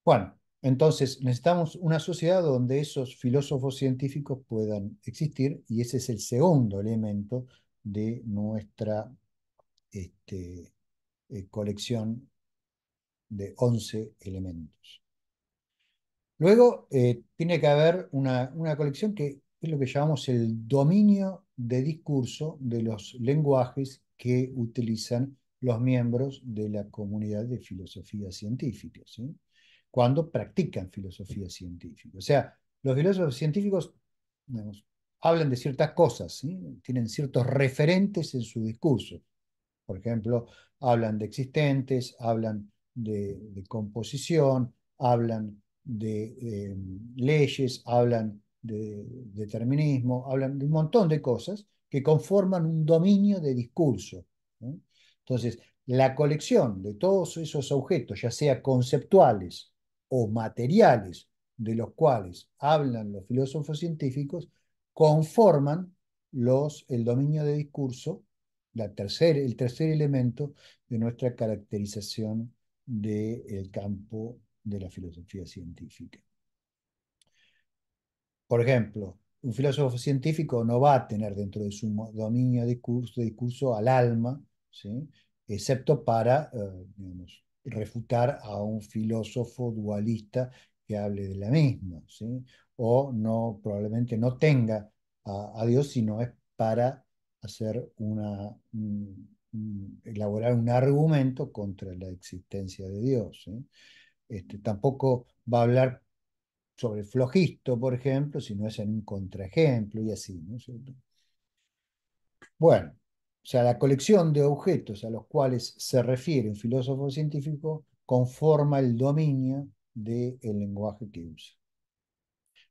Bueno, entonces necesitamos una sociedad donde esos filósofos científicos puedan existir y ese es el segundo elemento de nuestra este, eh, colección de 11 elementos. Luego eh, tiene que haber una, colección que es lo que llamamos el dominio de discurso de los lenguajes que utilizan los miembros de la comunidad de filosofía científica, cuando practican filosofía científica. O sea, los filósofos científicos hablan de ciertas cosas, tienen ciertos referentes en su discurso. Por ejemplo, hablan de existentes, hablan de, composición, hablan de mm, leyes, hablan de determinismo, hablan de un montón de cosas que conforman un dominio de discurso. Entonces, la colección de todos esos objetos, ya sea conceptuales o materiales, de los cuales hablan los filósofos científicos, conforman los, el dominio de discurso, el tercer elemento de nuestra caracterización del campo de la filosofía científica. Por ejemplo, un filósofo científico no va a tener dentro de su dominio de discurso, al alma, ¿sí? excepto para eh, refutar a un filósofo dualista que hable de la misma, ¿sí? o no, probablemente no tenga a, Dios, sino es para hacer una, elaborar un argumento contra la existencia de Dios. Este, tampoco va a hablar sobre el flojisto, por ejemplo, si no es en un contraejemplo y así, ¿no Bueno, o sea, la colección de objetos a los cuales se refiere un filósofo científico conforma el dominio del lenguaje que usa.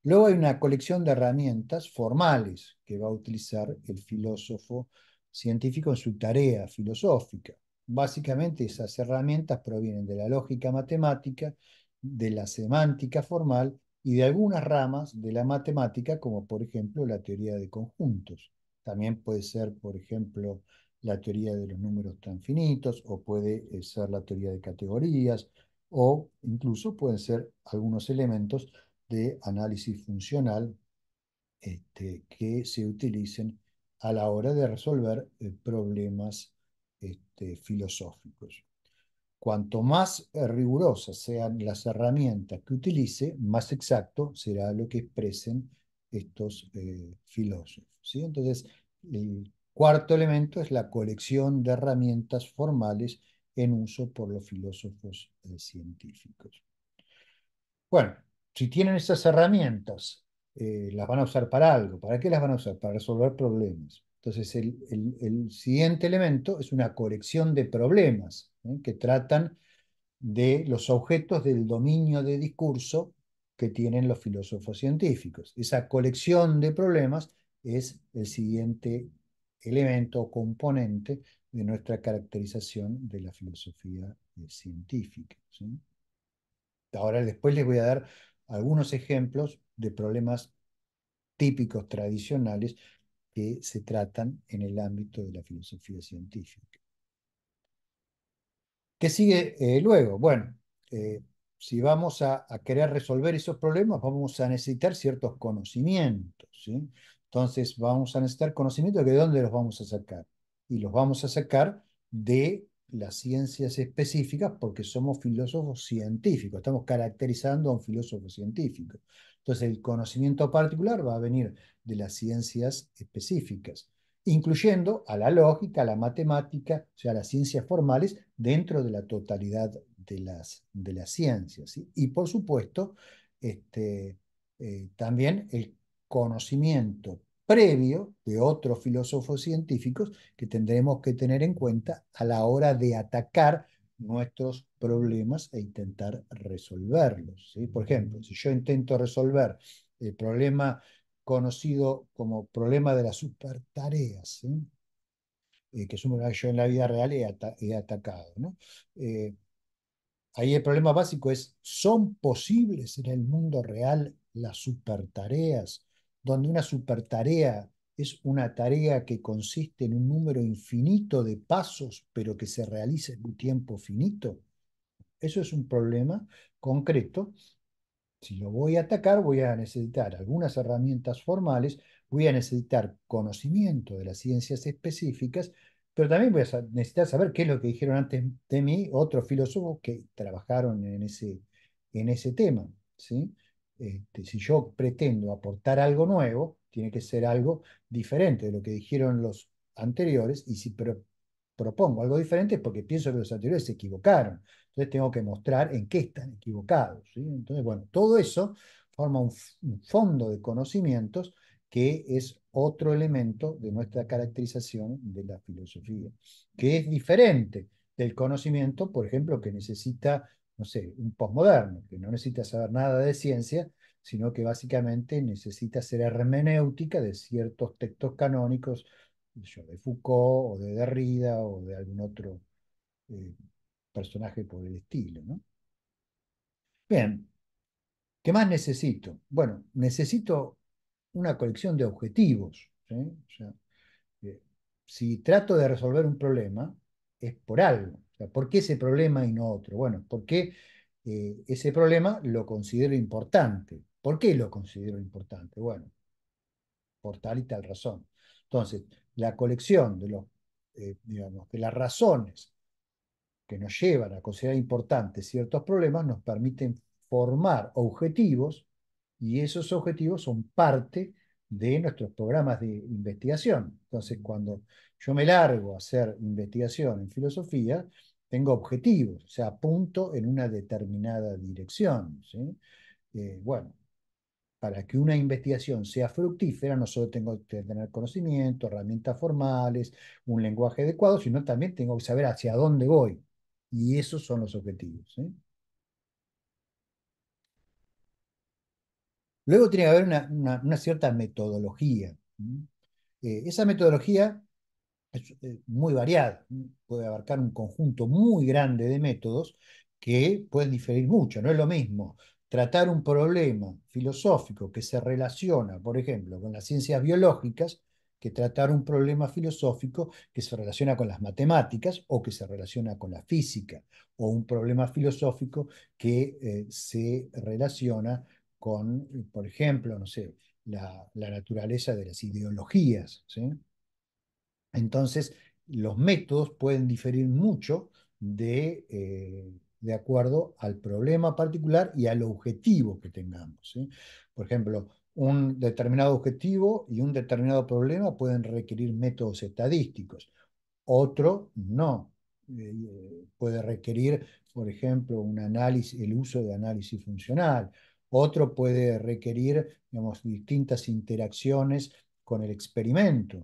Luego hay una colección de herramientas formales que va a utilizar el filósofo científico en su tarea filosófica. Básicamente esas herramientas provienen de la lógica matemática, de la semántica formal y de algunas ramas de la matemática, como por ejemplo la teoría de conjuntos. También puede ser, por ejemplo, la teoría de los números tan finitos, o puede eh, ser la teoría de categorías o incluso pueden ser algunos elementos de análisis funcional este, que se utilicen a la hora de resolver eh, problemas este, filosóficos. Cuanto más eh, rigurosas sean las herramientas que utilice, más exacto será lo que expresen estos eh, filósofos. Entonces, el cuarto elemento es la colección de herramientas formales en uso por los filósofos eh, científicos. Bueno, si tienen esas herramientas, eh, las van a usar para algo. ¿Para qué las van a usar? Para resolver problemas. Entonces, el, siguiente elemento es una colección de problemas ¿eh? que tratan de los objetos del dominio de discurso que tienen los filósofos científicos. Esa colección de problemas es el siguiente elemento o componente de nuestra caracterización de la filosofía eh, científica. Ahora después les voy a dar algunos ejemplos de problemas típicos tradicionales que se tratan en el ámbito de la filosofía científica. ¿Qué sigue eh, luego? Bueno, eh, si vamos a, a, querer resolver esos problemas, vamos a necesitar ciertos conocimientos. ¿sí? Entonces vamos a necesitar conocimiento de dónde los vamos a sacar. Y los vamos a sacar de las ciencias específicas porque somos filósofos científicos, estamos caracterizando a un filósofo científico. Entonces el conocimiento particular va a venir de las ciencias específicas, incluyendo a la lógica, a la matemática, o sea, a las ciencias formales dentro de la totalidad de las, de las ciencias. Y por supuesto, este, eh, también el conocimiento previo de otros filósofos científicos que tendremos que tener en cuenta a la hora de atacar nuestros problemas e intentar resolverlos. Por ejemplo, si yo intento resolver el problema conocido como problema de las supertareas, ¿sí? Eh, que es un que yo en la vida real he, atacado. Eh, ahí el problema básico es, ¿son posibles en el mundo real las supertareas? donde una supertarea es una tarea que consiste en un número infinito de pasos, pero que se realiza en un tiempo finito. Eso es un problema concreto. Si lo voy a atacar, voy a necesitar algunas herramientas formales, voy a necesitar conocimiento de las ciencias específicas, pero también voy a necesitar saber qué es lo que dijeron antes de mí otros filósofos que trabajaron en ese, en ese tema. ¿sí? Este, si yo pretendo aportar algo nuevo, tiene que ser algo diferente de lo que dijeron los anteriores, y si propongo algo diferente es porque pienso que los anteriores se equivocaron. Entonces tengo que mostrar en qué están equivocados. Entonces, bueno, todo eso forma un fondo de conocimientos que es otro elemento de nuestra caracterización de la filosofía, que es diferente del conocimiento, por ejemplo, que necesita no sé, un postmoderno, que no necesita saber nada de ciencia, sino que básicamente necesita ser hermenéutica de ciertos textos canónicos, de Foucault o de Derrida o de algún otro eh, personaje por el estilo. ¿no? Bien, ¿qué más necesito? Bueno, necesito una colección de objetivos. Eh, si trato de resolver un problema, es por algo. ¿Por qué ese problema y no otro? Bueno, porque eh, ese problema lo considero importante. ¿Por qué lo considero importante? Bueno, por tal y tal razón. Entonces, la colección de, los, eh, digamos, de las razones que nos llevan a considerar importantes ciertos problemas nos permiten formar objetivos y esos objetivos son parte de nuestros programas de investigación. Entonces, cuando yo me largo a hacer investigación en filosofía, tengo objetivos, o sea, apunto en una determinada dirección. Eh, bueno, para que una investigación sea fructífera, no solo tengo que tener conocimiento, herramientas formales, un lenguaje adecuado, sino también tengo que saber hacia dónde voy. Y esos son los objetivos. Luego tiene que haber una, cierta metodología. Eh, esa metodología es eh, muy variada, puede abarcar un conjunto muy grande de métodos que pueden diferir mucho, no es lo mismo tratar un problema filosófico que se relaciona, por ejemplo, con las ciencias biológicas, que tratar un problema filosófico que se relaciona con las matemáticas o que se relaciona con la física, o un problema filosófico que eh, se relaciona con, eh, por ejemplo, no sé, la, naturaleza de las ideologías. Entonces, los métodos pueden diferir mucho eh, de, acuerdo al problema particular y al objetivo que tengamos. Por ejemplo, un determinado objetivo y un determinado problema pueden requerir métodos estadísticos, otro no. Eh, puede requerir, por ejemplo, un análisis, el uso de análisis funcional otro puede requerir digamos, distintas interacciones con el experimento,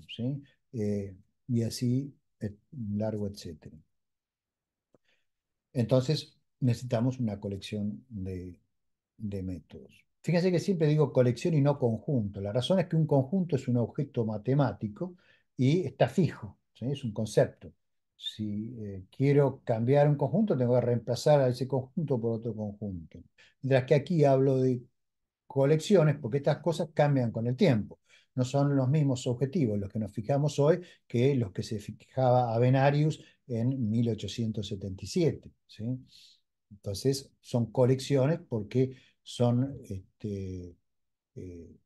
eh, y así eh, largo, etcétera. Entonces, necesitamos una colección de, métodos. Fíjense que siempre digo colección y no conjunto. La razón es que un conjunto es un objeto matemático y está fijo, es un concepto si eh, quiero cambiar un conjunto, tengo que reemplazar a ese conjunto por otro conjunto. Mientras que aquí hablo de colecciones porque estas cosas cambian con el tiempo. No son los mismos objetivos los que nos fijamos hoy que los que se fijaba Avenarius en 1877. ¿sí? Entonces son colecciones porque son este, eh,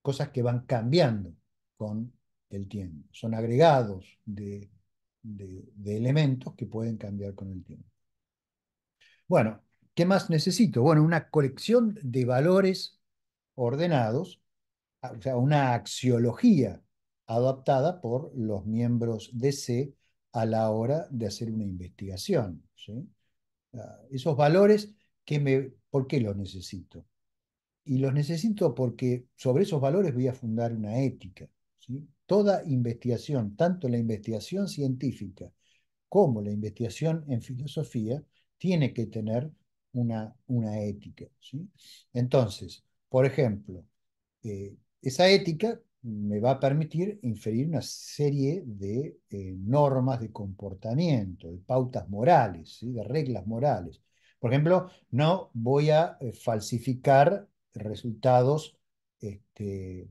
cosas que van cambiando con el tiempo, son agregados de de, elementos que pueden cambiar con el tiempo. Bueno, ¿qué más necesito? Bueno, una colección de valores ordenados, o sea, una axiología adaptada por los miembros de C a la hora de hacer una investigación. Ah, esos valores, que me, ¿por qué los necesito? Y los necesito porque sobre esos valores voy a fundar una ética. ¿sí? toda investigación, tanto la investigación científica como la investigación en filosofía, tiene que tener una, una ética. Entonces, por ejemplo, eh, esa ética me va a permitir inferir una serie de eh, normas de comportamiento, de pautas morales, de reglas morales. Por ejemplo, no voy a eh, falsificar resultados este,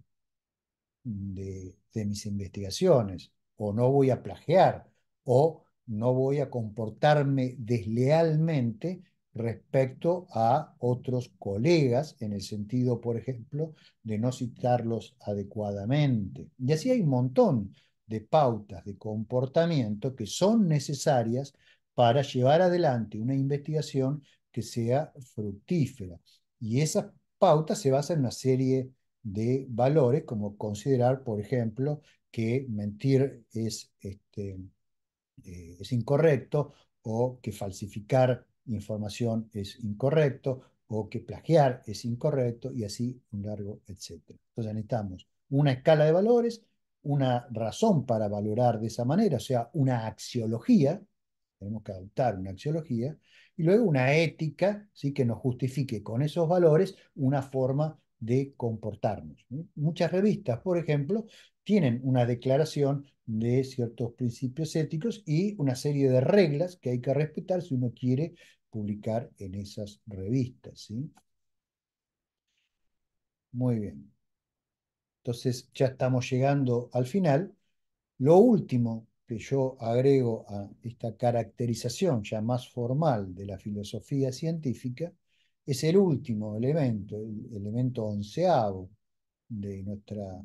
de, mis investigaciones, o no voy a plagiar, o no voy a comportarme deslealmente respecto a otros colegas, en el sentido, por ejemplo, de no citarlos adecuadamente. Y así hay un montón de pautas de comportamiento que son necesarias para llevar adelante una investigación que sea fructífera. Y esas pautas se basan en una serie de valores, como considerar, por ejemplo, que mentir es, este, eh, es incorrecto o que falsificar información es incorrecto o que plagiar es incorrecto y así un largo etcétera. Entonces necesitamos una escala de valores, una razón para valorar de esa manera, o sea, una axiología, tenemos que adoptar una axiología, y luego una ética ¿sí? que nos justifique con esos valores una forma de comportarnos. Muchas revistas, por ejemplo, tienen una declaración de ciertos principios éticos y una serie de reglas que hay que respetar si uno quiere publicar en esas revistas. Muy bien. Entonces ya estamos llegando al final. Lo último que yo agrego a esta caracterización ya más formal de la filosofía científica es el último elemento, el elemento onceavo de nuestra,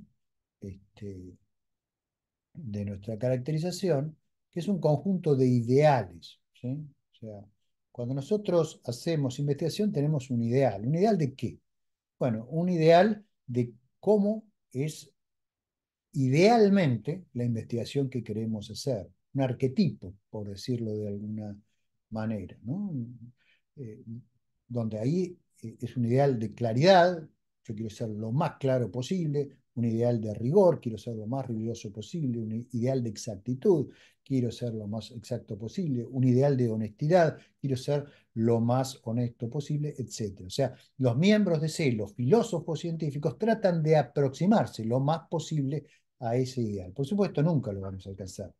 este, de nuestra caracterización, que es un conjunto de ideales. O sea, cuando nosotros hacemos investigación tenemos un ideal. ¿Un ideal de qué? Bueno, un ideal de cómo es idealmente la investigación que queremos hacer, un arquetipo, por decirlo de alguna manera. ¿no? Eh, donde ahí eh, es un ideal de claridad, yo quiero ser lo más claro posible, un ideal de rigor, quiero ser lo más riguroso posible, un ideal de exactitud, quiero ser lo más exacto posible, un ideal de honestidad, quiero ser lo más honesto posible, etc. O sea, los miembros de C, los filósofos científicos, tratan de aproximarse lo más posible a ese ideal. Por supuesto, nunca lo vamos a alcanzar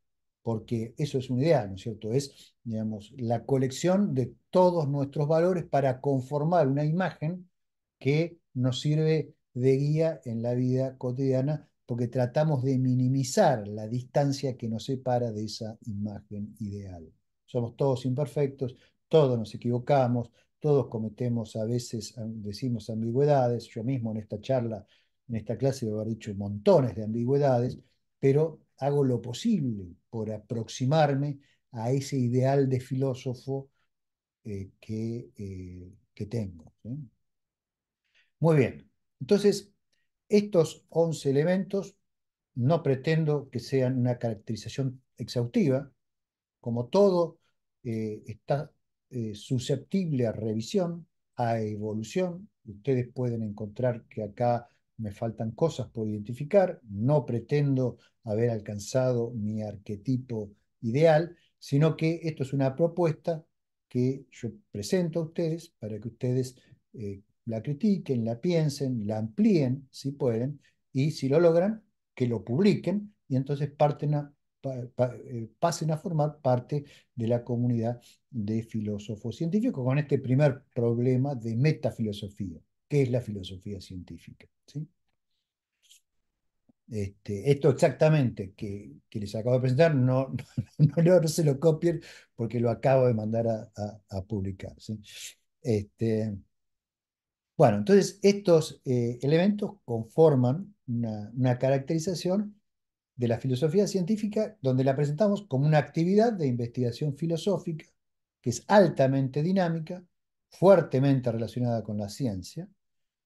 porque eso es un ideal, ¿no es cierto? Es, digamos, la colección de todos nuestros valores para conformar una imagen que nos sirve de guía en la vida cotidiana, porque tratamos de minimizar la distancia que nos separa de esa imagen ideal. Somos todos imperfectos, todos nos equivocamos, todos cometemos a veces, decimos ambigüedades, yo mismo en esta charla, en esta clase, debo haber dicho montones de ambigüedades, pero hago lo posible por aproximarme a ese ideal de filósofo eh, que, eh, que, tengo. Muy bien, entonces estos 11 elementos no pretendo que sean una caracterización exhaustiva, como todo eh, está susceptible a revisión, a evolución, ustedes pueden encontrar que acá me faltan cosas por identificar, no pretendo haber alcanzado mi arquetipo ideal, sino que esto es una propuesta que yo presento a ustedes para que ustedes eh, la critiquen, la piensen, la amplíen si pueden, y si lo logran, que lo publiquen y entonces parten a, eh, pasen a formar parte de la comunidad de filósofos científicos con este primer problema de metafilosofía. ¿Qué es la filosofía científica. Este, esto exactamente que, que, les acabo de presentar, no, se lo copien porque lo acabo de mandar a, a, publicar. Este, bueno, entonces estos eh, elementos conforman una, caracterización de la filosofía científica donde la presentamos como una actividad de investigación filosófica que es altamente dinámica, fuertemente relacionada con la ciencia,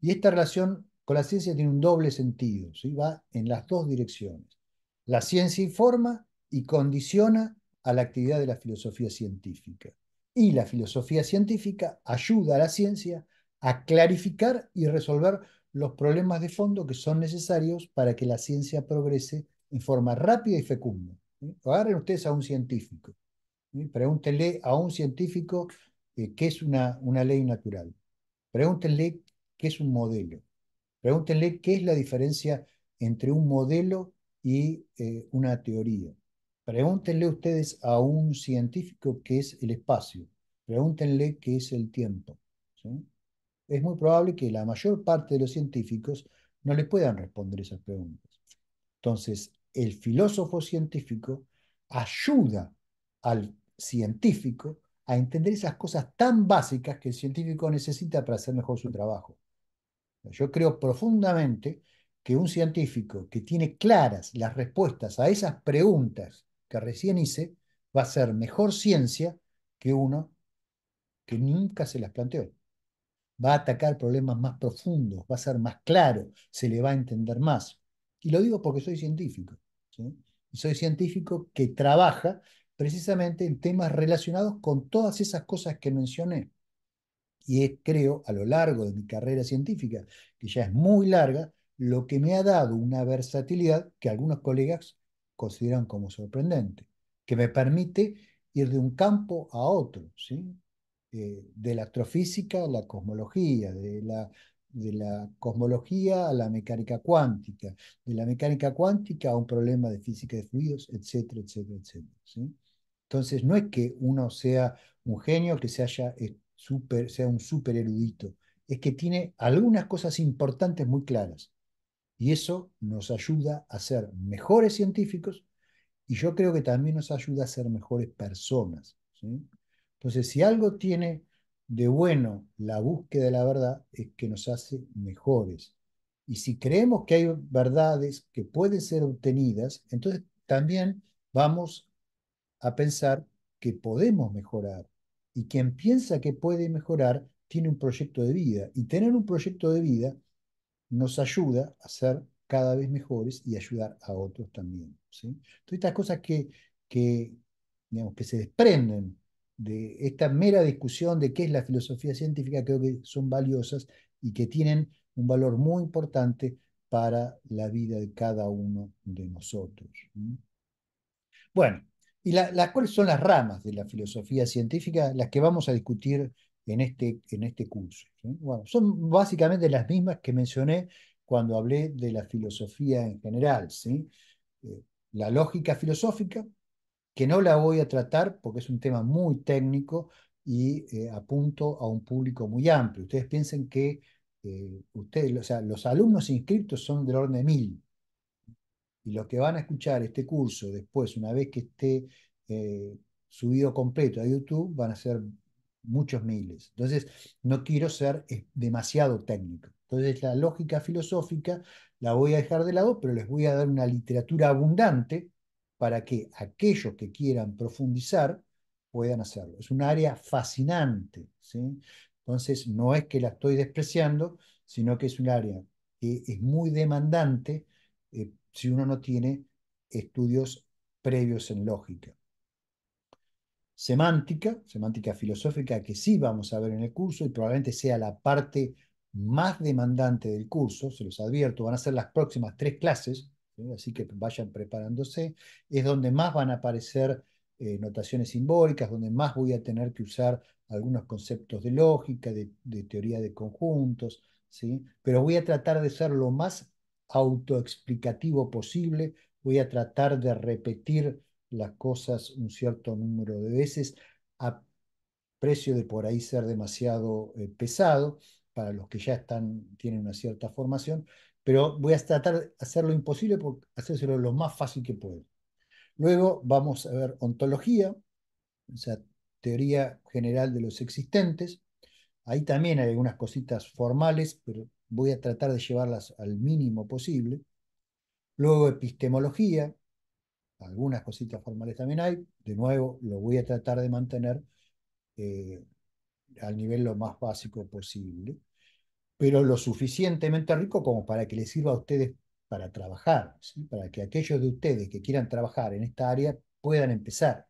y esta relación con la ciencia tiene un doble sentido, ¿sí? va en las dos direcciones. La ciencia informa y condiciona a la actividad de la filosofía científica. Y la filosofía científica ayuda a la ciencia a clarificar y resolver los problemas de fondo que son necesarios para que la ciencia progrese en forma rápida y fecunda. Agarren ustedes a un científico, pregúntenle a un científico eh, qué es una, una ley natural, pregúntenle ¿Qué es un modelo? Pregúntenle qué es la diferencia entre un modelo y eh, una teoría. Pregúntenle ustedes a un científico qué es el espacio. Pregúntenle qué es el tiempo. Es muy probable que la mayor parte de los científicos no le puedan responder esas preguntas. Entonces, el filósofo científico ayuda al científico a entender esas cosas tan básicas que el científico necesita para hacer mejor su trabajo. Yo creo profundamente que un científico que tiene claras las respuestas a esas preguntas que recién hice, va a ser mejor ciencia que uno que nunca se las planteó. Va a atacar problemas más profundos, va a ser más claro, se le va a entender más. Y lo digo porque soy científico. Y soy científico que trabaja precisamente en temas relacionados con todas esas cosas que mencioné y es, creo, a lo largo de mi carrera científica, que ya es muy larga, lo que me ha dado una versatilidad que algunos colegas consideran como sorprendente, que me permite ir de un campo a otro, ¿sí? Eh, de la astrofísica a la cosmología, de la, de la cosmología a la mecánica cuántica, de la mecánica cuántica a un problema de física de fluidos, etcétera, etcétera, etcétera. Entonces, no es que uno sea un genio que se haya super, sea un súper erudito, es que tiene algunas cosas importantes muy claras. Y eso nos ayuda a ser mejores científicos y yo creo que también nos ayuda a ser mejores personas. Entonces, si algo tiene de bueno la búsqueda de la verdad, es que nos hace mejores. Y si creemos que hay verdades que pueden ser obtenidas, entonces también vamos a pensar que podemos mejorar, y quien piensa que puede mejorar tiene un proyecto de vida y tener un proyecto de vida nos ayuda a ser cada vez mejores y ayudar a otros también. Todas estas cosas que, que, digamos, que se desprenden de esta mera discusión de qué es la filosofía científica, creo que son valiosas y que tienen un valor muy importante para la vida de cada uno de nosotros. Bueno, ¿Y la, cuáles son las ramas de la filosofía científica las que vamos a discutir en este, en este curso? son básicamente las mismas que mencioné cuando hablé de la filosofía en general. ¿sí? Eh, la lógica filosófica, que no la voy a tratar porque es un tema muy técnico y eh, apunto a un público muy amplio. Ustedes piensen que eh, ustedes, o sea, los alumnos inscritos son del orden de mil y los que van a escuchar este curso después, una vez que esté eh, subido completo a YouTube, van a ser muchos miles. Entonces, no quiero ser eh, demasiado técnico. Entonces, la lógica filosófica la voy a dejar de lado, pero les voy a dar una literatura abundante para que aquellos que quieran profundizar puedan hacerlo. Es un área fascinante. ¿sí? Entonces, no es que la estoy despreciando, sino que es un área que es muy demandante eh, si uno no tiene estudios previos en lógica. Semántica, semántica filosófica que sí vamos a ver en el curso y probablemente sea la parte más demandante del curso, se los advierto, van a ser las próximas tres clases, así que vayan preparándose, es donde más van a aparecer eh, notaciones simbólicas, donde más voy a tener que usar algunos conceptos de lógica, de, de teoría de conjuntos, ¿sí? pero voy a tratar de ser lo más autoexplicativo posible. Voy a tratar de repetir las cosas un cierto número de veces a precio de por ahí ser demasiado eh, pesado para los que ya están, tienen una cierta formación, pero voy a tratar de hacer lo imposible por hacérselo lo más fácil que puedo. Luego vamos a ver ontología, o sea, teoría general de los existentes. Ahí también hay algunas cositas formales, pero voy a tratar de llevarlas al mínimo posible. Luego epistemología, algunas cositas formales también hay, de nuevo lo voy a tratar de mantener eh, al nivel lo más básico posible, pero lo suficientemente rico como para que les sirva a ustedes para trabajar, para que aquellos de ustedes que quieran trabajar en esta área puedan empezar.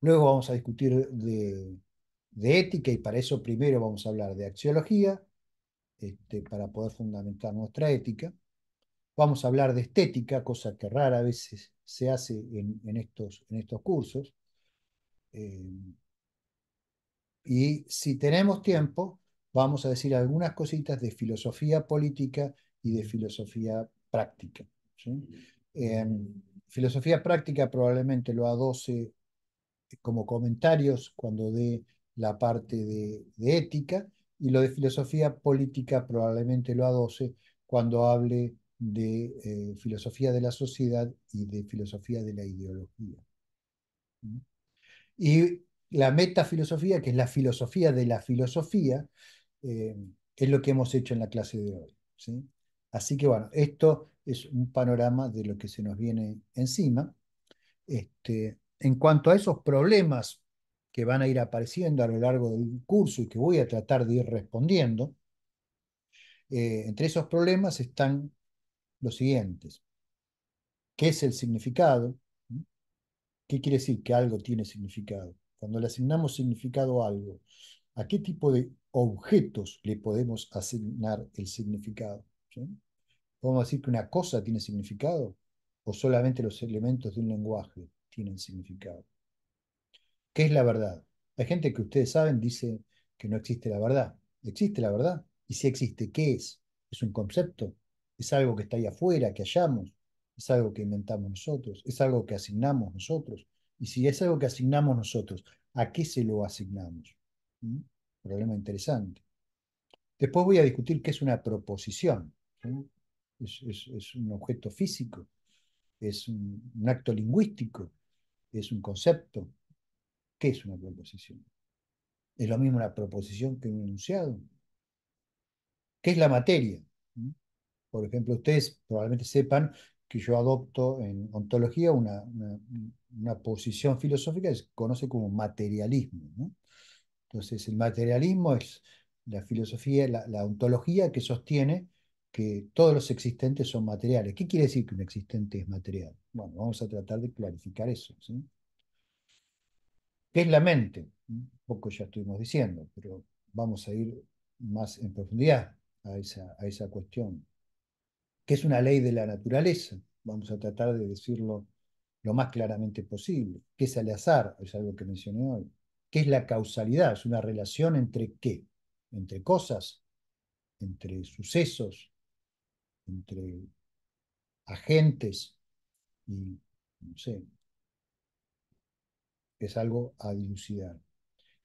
Luego vamos a discutir de ética y para eso primero vamos a hablar de axiología, este, para poder fundamentar nuestra ética. Vamos a hablar de estética, cosa que rara a veces se hace en, estos, en estos, cursos. Eh, y si tenemos tiempo, vamos a decir algunas cositas de filosofía política y de filosofía práctica. Eh, filosofía práctica probablemente lo adoce como comentarios cuando dé la parte de ética y lo de filosofía política probablemente lo adoce cuando hable de eh, filosofía de la sociedad y de filosofía de la ideología. Y la metafilosofía, que es la filosofía de la filosofía, eh, es lo que hemos hecho en la clase de hoy. Así que bueno, esto es un panorama de lo que se nos viene encima. Este, en cuanto a esos problemas que van a ir apareciendo a lo largo del curso y que voy a tratar de ir respondiendo, eh, entre esos problemas están los siguientes. ¿Qué es el significado? ¿Qué quiere decir que algo tiene significado? Cuando le asignamos significado a algo, ¿a qué tipo de objetos le podemos asignar el significado? vamos ¿Podemos decir que una cosa tiene significado o solamente los elementos de un lenguaje tienen significado? ¿Qué es la verdad? La gente que ustedes saben dice que no existe la verdad. ¿Existe la verdad? Y si existe, ¿qué es? ¿Es un concepto? ¿Es algo que está ahí afuera, que hallamos? ¿Es algo que inventamos nosotros? ¿Es algo que asignamos nosotros? Y si es algo que asignamos nosotros, ¿a qué se lo asignamos? ¿Mm? Problema interesante. Después voy a discutir qué es una proposición. Es, un objeto físico, es un acto lingüístico, es un concepto, ¿Qué es una proposición? ¿Es lo mismo una proposición que un enunciado? ¿Qué es la materia? ¿Mm? Por ejemplo, ustedes probablemente sepan que yo adopto en ontología una, una, posición filosófica que se conoce como materialismo. Entonces, el materialismo es la filosofía, la, la, ontología que sostiene que todos los existentes son materiales. ¿Qué quiere decir que un existente es material? Bueno, vamos a tratar de clarificar eso. ¿sí? ¿Qué es la mente. Un poco ya estuvimos diciendo, pero vamos a ir más en profundidad a esa, a esa cuestión, ¿Qué es una ley de la naturaleza. Vamos a tratar de decirlo lo más claramente posible. ¿Qué es el azar? Es algo que mencioné hoy. ¿Qué es la causalidad? Es una relación entre qué? Entre cosas, entre sucesos, entre agentes y, no sé, es algo a dilucidar.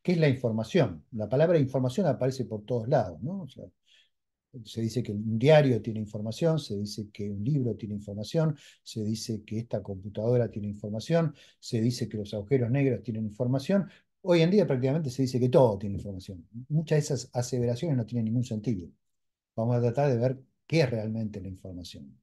¿Qué es la información? La palabra información aparece por todos lados, ¿no? se dice que un diario tiene información, se dice que un libro tiene información, se dice que esta computadora tiene información, se dice que los agujeros negros tienen información. Hoy en día prácticamente se dice que todo tiene información. Muchas de esas aseveraciones no tienen ningún sentido. Vamos a tratar de ver qué es realmente la información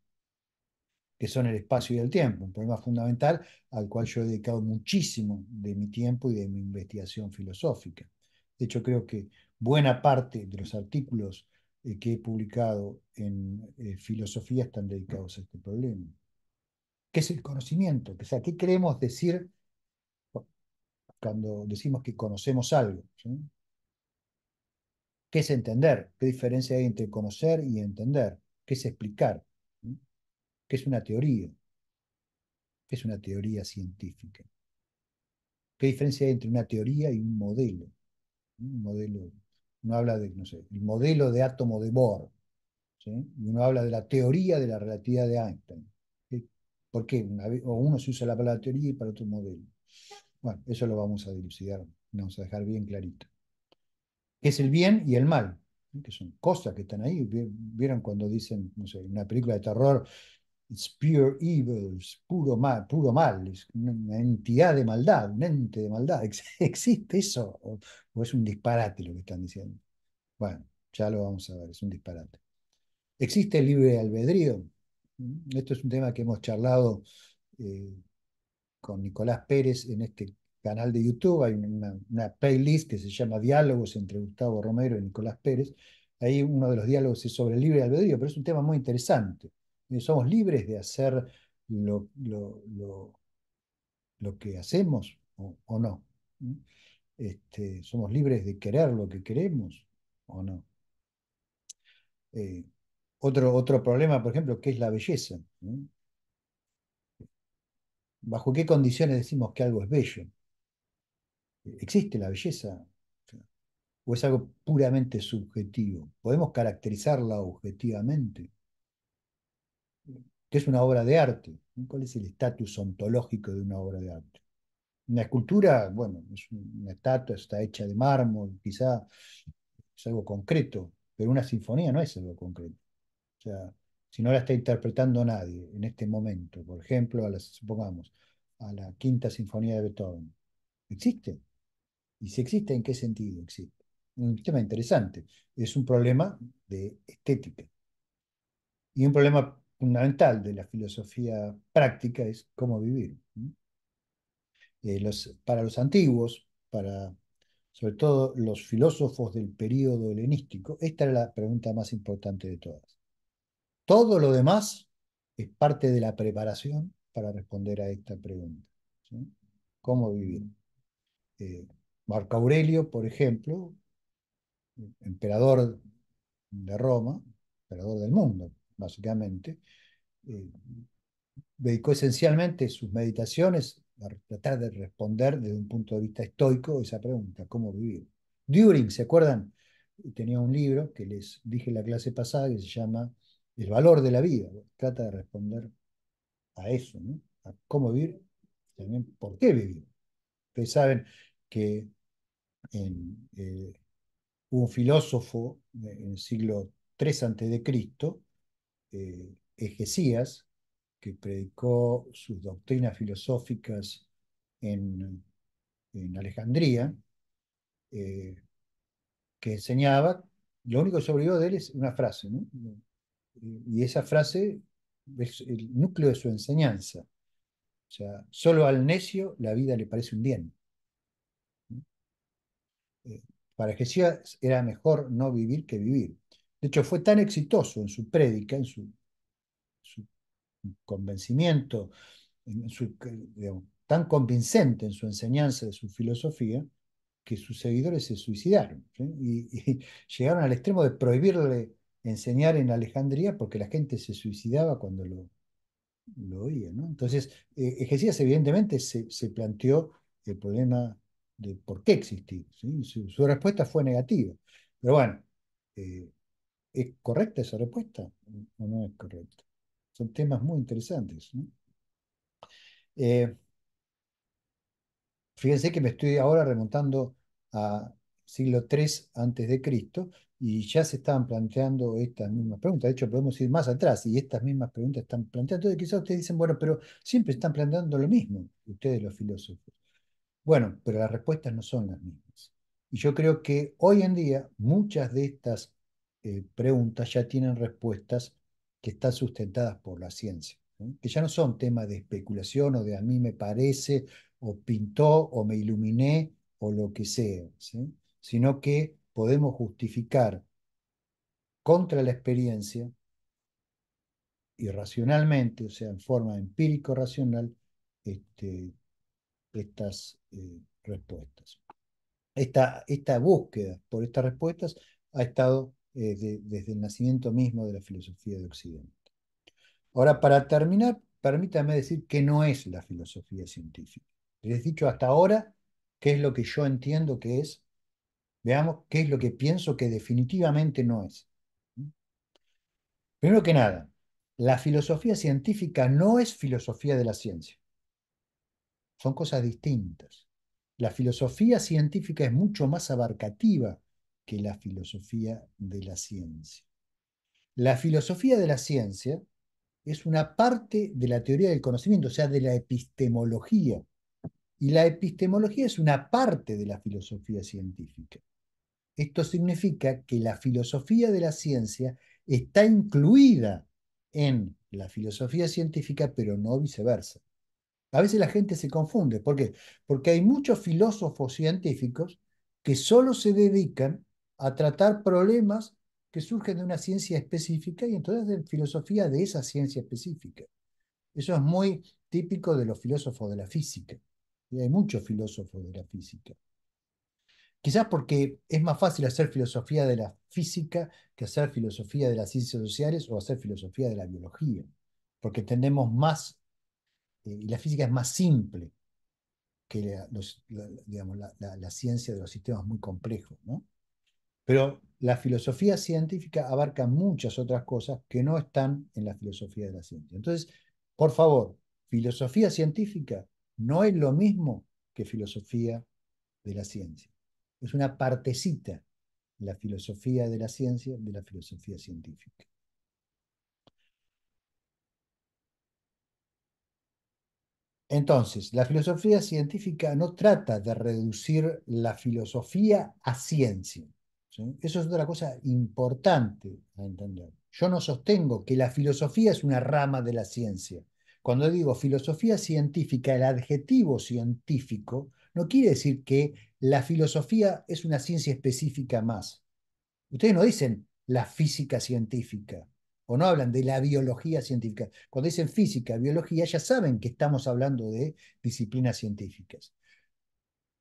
que son el espacio y el tiempo, un problema fundamental al cual yo he dedicado muchísimo de mi tiempo y de mi investigación filosófica. De hecho, creo que buena parte de los artículos eh, que he publicado en eh, filosofía están dedicados a este problema. ¿Qué es el conocimiento? O sea, ¿qué queremos decir cuando decimos que conocemos algo? ¿Qué es entender? ¿Qué diferencia hay entre conocer y entender? ¿Qué es explicar? que es una teoría, ¿Qué es una teoría científica. ¿Qué diferencia hay entre una teoría y un modelo? Un modelo, uno habla de, no sé, el modelo de átomo de Bohr, y uno habla de la teoría de la relatividad de Einstein. ¿Por qué? o uno se usa la palabra teoría y para otro modelo. Bueno, eso lo vamos a dilucidar, vamos a dejar bien clarito. ¿Qué Es el bien y el mal, que son cosas que están ahí. Vieron cuando dicen, no sé, en una película de terror, It's pure evil, es puro mal, puro mal, es una entidad de maldad, un ente de maldad. ¿Existe eso? ¿O, es un disparate lo que están diciendo? Bueno, ya lo vamos a ver, es un disparate. ¿Existe el libre albedrío? Mm, esto es un tema que hemos charlado eh, con Nicolás Pérez en este canal de YouTube. Hay una, una playlist que se llama Diálogos entre Gustavo Romero y Nicolás Pérez. Ahí uno de los diálogos es sobre el libre albedrío, pero es un tema muy interesante somos libres de hacer lo, que hacemos o, no. Este, somos libres de querer lo que queremos o no. Eh, otro, otro problema, por ejemplo, que es la belleza. ¿Bajo qué condiciones decimos que algo es bello? ¿Existe la belleza? ¿O es algo puramente subjetivo? ¿Podemos caracterizarla objetivamente? ¿Qué es una obra de arte. ¿Cuál es el estatus ontológico de una obra de arte? Una escultura, bueno, es una estatua, está hecha de mármol, quizá es algo concreto, pero una sinfonía no es algo concreto. O sea, si no la está interpretando nadie en este momento, por ejemplo, a supongamos, a la quinta sinfonía de Beethoven, ¿existe? Y si existe, ¿en qué sentido existe? Un tema interesante, es un problema de estética. Y un problema fundamental de la filosofía práctica es cómo vivir. Eh, para los antiguos, para sobre todo los filósofos del periodo helenístico, esta era la pregunta más importante de todas. Todo lo demás es parte de la preparación para responder a esta pregunta. ¿Cómo vivir? Eh, Marco Aurelio, por ejemplo, emperador de Roma, emperador del mundo, básicamente, eh, dedicó esencialmente sus meditaciones a tratar de responder desde un punto de vista estoico esa pregunta, ¿cómo vivir? During, ¿se acuerdan? Tenía un libro que les dije en la clase pasada que se llama El valor de la vida. Trata de responder a eso, ¿no? A cómo vivir, también por qué vivir. Ustedes saben que en, eh, un filósofo en el siglo III a.C., eh, Egesías, que predicó sus doctrinas filosóficas en, Alejandría, eh, que enseñaba, lo único que sobrevivió de él es una frase, y esa frase es el núcleo de su enseñanza. O sea, solo al necio la vida le parece un bien. Eh, para Egesías era mejor no vivir que vivir. De hecho, fue tan exitoso en su prédica, en su, convencimiento, tan convincente en su enseñanza de su filosofía, que sus seguidores se suicidaron y, llegaron al extremo de prohibirle enseñar en Alejandría porque la gente se suicidaba cuando lo, oía. Entonces, Egesías evidentemente se, planteó el problema de por qué existir. Su, respuesta fue negativa. Pero bueno, eh, ¿Es correcta esa respuesta o no es correcta? Son temas muy interesantes. Eh, fíjense que me estoy ahora remontando a siglo III antes de Cristo y ya se estaban planteando estas mismas preguntas. De hecho, podemos ir más atrás y estas mismas preguntas están planteando. Entonces, quizás ustedes dicen, bueno, pero siempre están planteando lo mismo, ustedes los filósofos. Bueno, pero las respuestas no son las mismas. Y yo creo que hoy en día muchas de estas eh, preguntas ya tienen respuestas que están sustentadas por la ciencia, que ya no son temas de especulación o de a mí me parece, o pintó, o me iluminé, o lo que sea, sino que podemos justificar contra la experiencia irracionalmente, o sea, en forma empírico-racional, este, estas eh, respuestas. Esta, esta búsqueda por estas respuestas ha estado eh, desde el nacimiento mismo de la filosofía de Occidente. Ahora, para terminar, permítanme decir que no es la filosofía científica. Les he dicho hasta ahora qué es lo que yo entiendo que es. Veamos qué es lo que pienso que definitivamente no es. Primero que nada, la filosofía científica no es filosofía de la ciencia. Son cosas distintas. La filosofía científica es mucho más abarcativa que la filosofía de la ciencia. La filosofía de la ciencia es una parte de la teoría del conocimiento, o sea, de la epistemología. Y la epistemología es una parte de la filosofía científica. Esto significa que la filosofía de la ciencia está incluida en la filosofía científica, pero no viceversa. A veces la gente se confunde. ¿Por qué? Porque hay muchos filósofos científicos que solo se dedican a tratar problemas que surgen de una ciencia específica y entonces de filosofía de esa ciencia específica. Eso es muy típico de los filósofos de la física. Y hay muchos filósofos de la física. Quizás porque es más fácil hacer filosofía de la física que hacer filosofía de las ciencias sociales o hacer filosofía de la biología, porque tenemos más, eh, y la física es más simple que la, la, ciencia de los sistemas muy complejos. ¿no? Pero la filosofía científica abarca muchas otras cosas que no están en la filosofía de la ciencia. Entonces, por favor, filosofía científica no es lo mismo que filosofía de la ciencia. Es una partecita la filosofía de la ciencia de la filosofía científica. Entonces, la filosofía científica no trata de reducir la filosofía a ciencia. Eso es otra cosa importante a entender. Yo no sostengo que la filosofía es una rama de la ciencia. Cuando digo filosofía científica, el adjetivo científico no quiere decir que la filosofía es una ciencia específica más. Ustedes no dicen la física científica o no hablan de la biología científica. Cuando dicen física, biología, ya saben que estamos hablando de disciplinas científicas.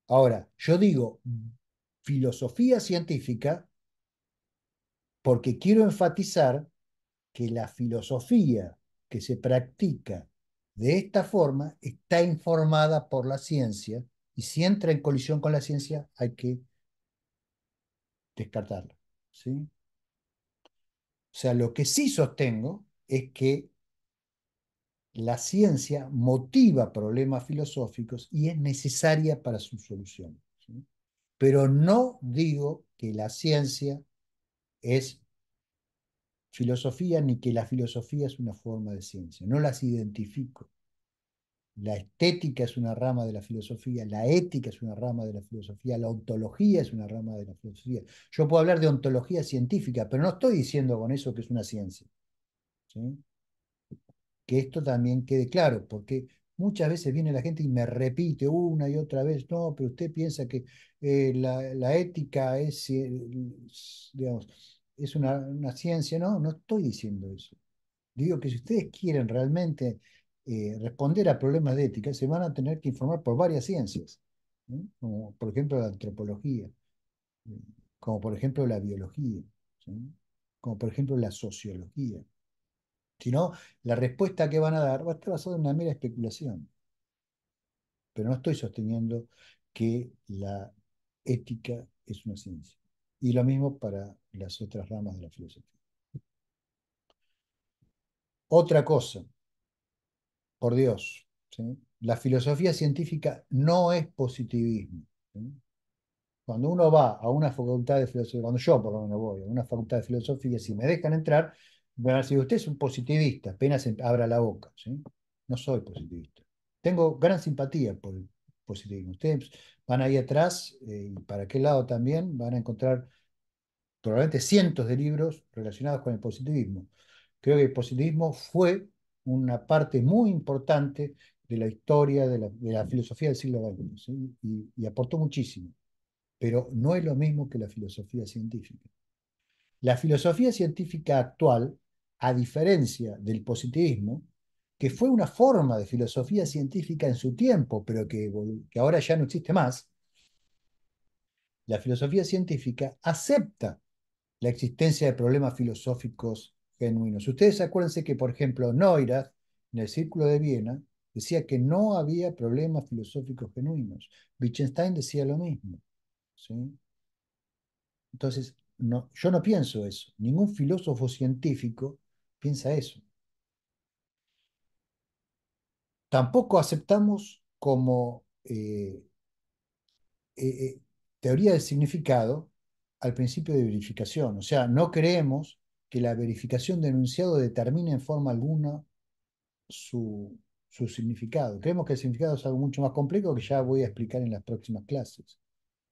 Ahora, yo digo filosofía científica porque quiero enfatizar que la filosofía que se practica de esta forma está informada por la ciencia y si entra en colisión con la ciencia hay que descartarla. O sea, lo que sí sostengo es que la ciencia motiva problemas filosóficos y es necesaria para su solución pero no digo que la ciencia es filosofía ni que la filosofía es una forma de ciencia, no las identifico. La estética es una rama de la filosofía, la ética es una rama de la filosofía, la ontología es una rama de la filosofía. Yo puedo hablar de ontología científica, pero no estoy diciendo con eso que es una ciencia. Que esto también quede claro, porque Muchas veces viene la gente y me repite una y otra vez, no, pero usted piensa que eh, la, ética es, digamos, es una, ciencia. No, no estoy diciendo eso. Digo que si ustedes quieren realmente eh, responder a problemas de ética, se van a tener que informar por varias ciencias, como por ejemplo la antropología, eh, como por ejemplo la biología, como por ejemplo la sociología sino la respuesta que van a dar va a estar basada en una mera especulación. Pero no estoy sosteniendo que la ética es una ciencia. Y lo mismo para las otras ramas de la filosofía. Otra cosa, por Dios, la filosofía científica no es positivismo. Cuando uno va a una facultad de filosofía, cuando yo por lo menos voy a una facultad de filosofía, si me dejan entrar, bueno, si usted es un positivista, apenas em-, abra la boca. ¿sí? No soy positivista. Tengo gran simpatía por el positivismo. Ustedes van ahí atrás eh, y para aquel lado también van a encontrar probablemente cientos de libros relacionados con el positivismo. Creo que el positivismo fue una parte muy importante de la historia de la, filosofía del siglo XX y, y aportó muchísimo, pero no es lo mismo que la filosofía científica. La filosofía científica actual a diferencia del positivismo, que fue una forma de filosofía científica en su tiempo, pero que, ahora ya no existe más, la filosofía científica acepta la existencia de problemas filosóficos genuinos. Ustedes acuérdense que, por ejemplo, Neurath, en el Círculo de Viena, decía que no había problemas filosóficos genuinos. Wittgenstein decía lo mismo. Entonces, yo no pienso eso. Ningún filósofo científico Piensa eso. Tampoco aceptamos como eh, eh, eh, teoría de significado al principio de verificación. O sea, no creemos que la verificación de enunciado determine en forma alguna su, significado. Creemos que el significado es algo mucho más complejo que ya voy a explicar en las próximas clases.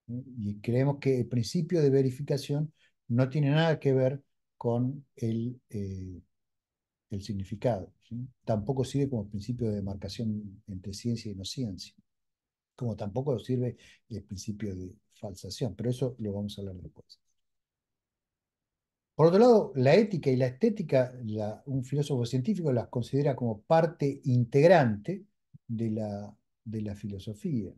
Y creemos que el principio de verificación no tiene nada que ver con el, el significado. Tampoco sirve como principio de demarcación entre ciencia y no ciencia, como tampoco sirve el principio de falsación, pero eso lo vamos a hablar después. Por otro lado, la ética y la estética, un filósofo científico las considera como parte integrante de la, de la filosofía.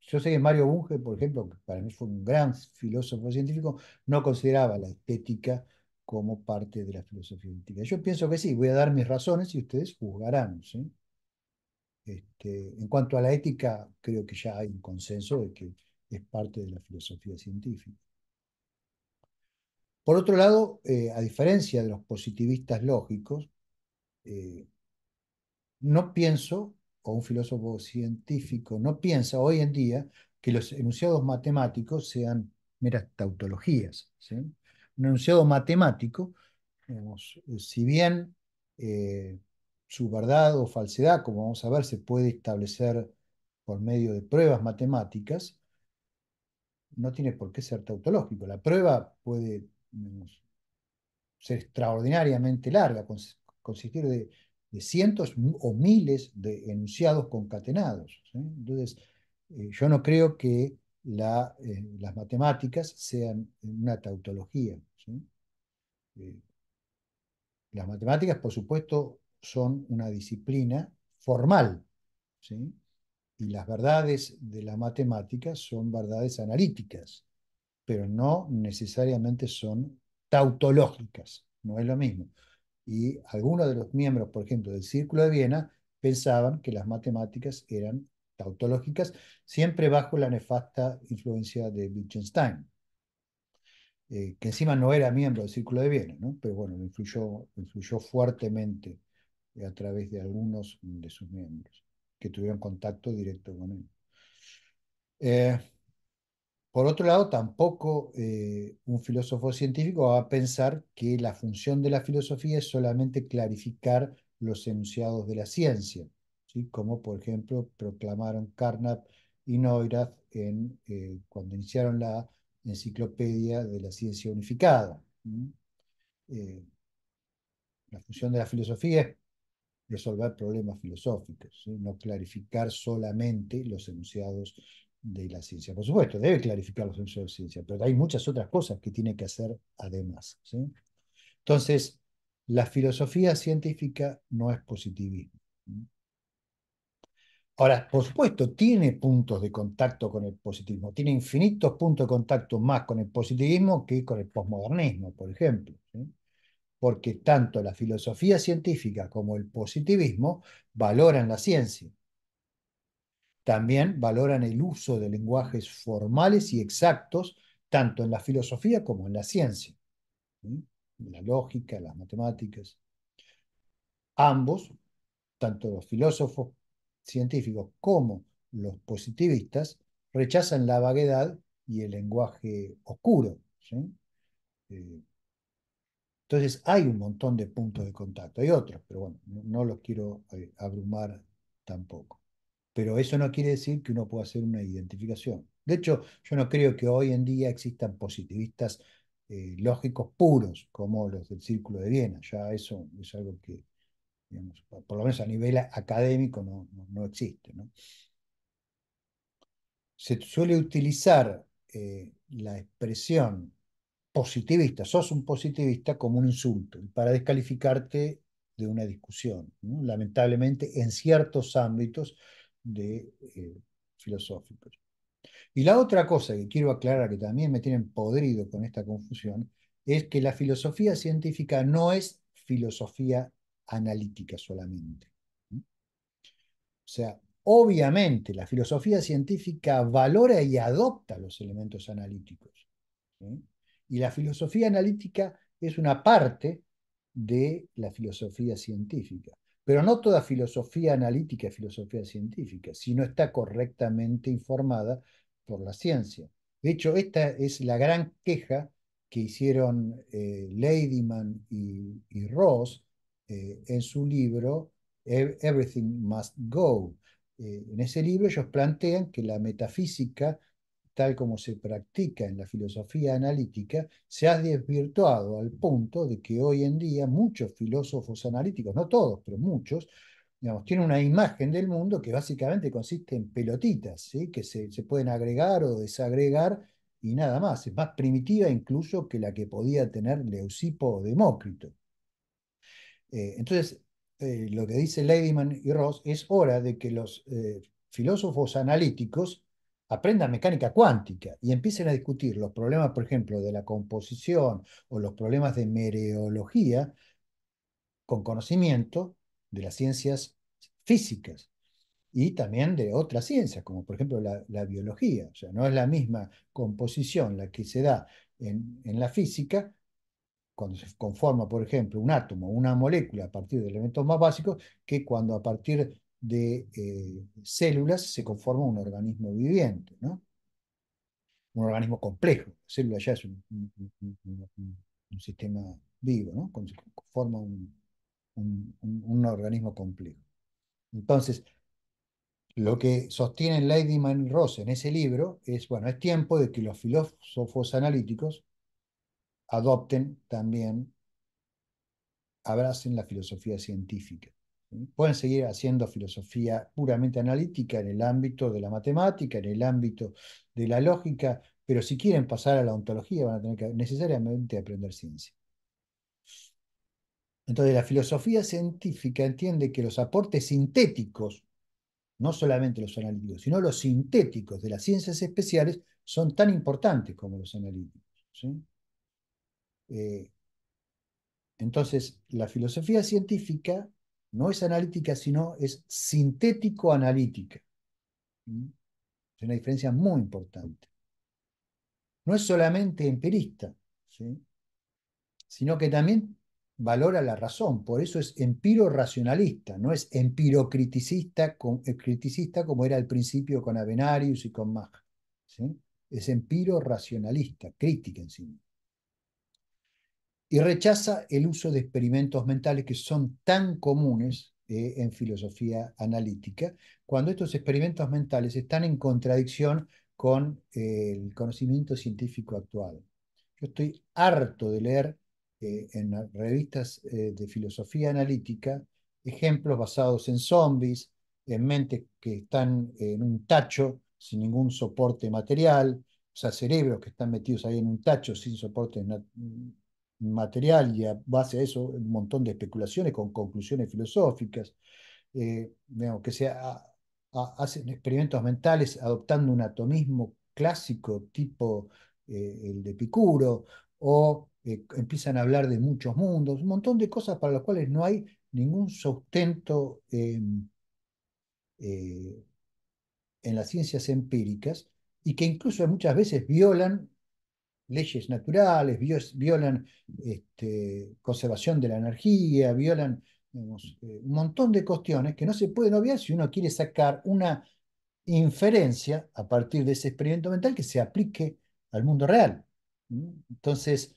Yo sé que Mario Bunge, por ejemplo, que para mí fue un gran filósofo científico, no consideraba la estética como parte de la filosofía científica. Yo pienso que sí, voy a dar mis razones y ustedes juzgarán. Este, en cuanto a la ética, creo que ya hay un consenso de que es parte de la filosofía científica. Por otro lado, eh, a diferencia de los positivistas lógicos, eh, no pienso, o un filósofo científico no piensa hoy en día que los enunciados matemáticos sean meras tautologías. ¿sí? un enunciado matemático, eh, si bien eh, su verdad o falsedad, como vamos a ver, se puede establecer por medio de pruebas matemáticas, no tiene por qué ser tautológico. La prueba puede ser extraordinariamente larga, consistir de, cientos o miles de enunciados concatenados. Entonces, eh, yo no creo que eh, las matemáticas sean una tautología. Eh, las matemáticas, por supuesto, son una disciplina formal, y las verdades de la matemática son verdades analíticas, pero no necesariamente son tautológicas, no es lo mismo. Y algunos de los miembros, por ejemplo, del Círculo de Viena, pensaban que las matemáticas eran autológicas, siempre bajo la nefasta influencia de Wittgenstein, eh, que encima no era miembro del Círculo de Viena, pero bueno, influyó, influyó fuertemente eh, a través de algunos de sus miembros que tuvieron contacto directo con él. Eh, por otro lado, tampoco un filósofo científico va a pensar que la función de la filosofía es solamente clarificar los enunciados de la ciencia como por ejemplo proclamaron Carnap y Neurath eh, cuando iniciaron la enciclopedia de la ciencia unificada. Eh, la función de la filosofía es resolver problemas filosóficos, no clarificar solamente los enunciados de la ciencia. Por supuesto, debe clarificar los enunciados de la ciencia, pero hay muchas otras cosas que tiene que hacer además. Entonces, la filosofía científica no es positivismo. Ahora, por supuesto, tiene puntos de contacto con el positivismo, tiene infinitos puntos de contacto más con el positivismo que con el posmodernismo, por ejemplo, porque tanto la filosofía científica como el positivismo valoran la ciencia. También valoran el uso de lenguajes formales y exactos, tanto en la filosofía como en la ciencia, la lógica, las matemáticas. Ambos, tanto los filósofos científicos como los positivistas rechazan la vaguedad y el lenguaje oscuro. Eh, entonces hay un montón de puntos de contacto, hay otros, pero bueno, no, los quiero eh, abrumar tampoco. Pero eso no quiere decir que uno pueda hacer una identificación. De hecho, yo no creo que hoy en día existan positivistas eh, lógicos puros como los del Círculo de Viena. Ya eso es algo que por lo menos a nivel académico no, no, existe. Se suele utilizar eh, la expresión positivista, sos un positivista como un insulto, para descalificarte de una discusión, lamentablemente en ciertos ámbitos de, eh, filosóficos. Y la otra cosa que quiero aclarar, que también me tienen podrido con esta confusión, es que la filosofía científica no es filosofía analítica solamente. O sea, obviamente la filosofía científica valora y adopta los elementos analíticos. Y la filosofía analítica es una parte de la filosofía científica. Pero no toda filosofía analítica es filosofía científica, si no está correctamente informada por la ciencia. De hecho, esta es la gran queja que hicieron eh, Ladyman y Ross eh, en su libro Everything Must Go. Eh, en ese libro ellos plantean que la metafísica, tal como se practica en la filosofía analítica, se ha desvirtuado al punto de que hoy en día muchos filósofos analíticos, no todos, pero muchos, digamos, tienen una imagen del mundo que básicamente consiste en pelotitas, que se, se pueden agregar o desagregar y nada más. Es más primitiva incluso que la que podía tener Leucipo o Demócrito. Eh, entonces, eh, lo que dice Leidman y Ross es hora de que los eh, filósofos analíticos aprendan mecánica cuántica y empiecen a discutir los problemas, por ejemplo, de la composición o los problemas de mereología con conocimiento de las ciencias físicas y también de otras ciencias, como por ejemplo la, biología. O sea, no es la misma composición la que se da en la física cuando se conforma, por ejemplo, un átomo, una molécula a partir de elementos más básicos, que cuando a partir de eh, células se conforma un organismo viviente, ¿no? Un organismo complejo. La célula ya es un, sistema vivo, ¿no? se conforma un organismo complejo. Entonces, lo que sostiene Lady y Ross en ese libro es, bueno, es tiempo de que los filósofos analíticos adopten también, abracen la filosofía científica. Pueden seguir haciendo filosofía puramente analítica en el ámbito de la matemática, en el ámbito de la lógica, pero si quieren pasar a la ontología van a tener que necesariamente aprender ciencia. Entonces, la filosofía científica entiende que los aportes sintéticos, no solamente los analíticos, sino los sintéticos de las ciencias especiales, son tan importantes como los analíticos. ¿sí? Eh, entonces, la filosofía científica no es analítica, sino es sintético-analítica. Es una diferencia muy importante. No es solamente empirista, sino que también valora la razón. Por eso es empiro-racionalista, no es empiro eh, criticista como era al principio con Avenarius y con Mach. Es empiro-racionalista, crítica en sí y rechaza el uso de experimentos mentales que son tan comunes eh, en filosofía analítica, cuando estos experimentos mentales están en contradicción con eh, el conocimiento científico actual. Yo estoy harto de leer eh, en revistas de filosofía analítica ejemplos basados en zombies, en mentes que están en un tacho sin ningún soporte material, o sea, cerebros que están metidos ahí en un tacho sin soporte material y a base a eso un montón de especulaciones con conclusiones filosóficas, eh, que se hacen experimentos mentales adoptando un atomismo clásico tipo eh, el de Picuro, o eh, empiezan a hablar de muchos mundos, un montón de cosas para las cuales no hay ningún sustento en las ciencias empíricas y que incluso muchas veces violan leyes naturales, violan este, conservación de la energía, violan eh, un montón de cuestiones que no se pueden obviar si uno quiere sacar una inferencia a partir de ese experimento mental que se aplique al mundo real. Entonces,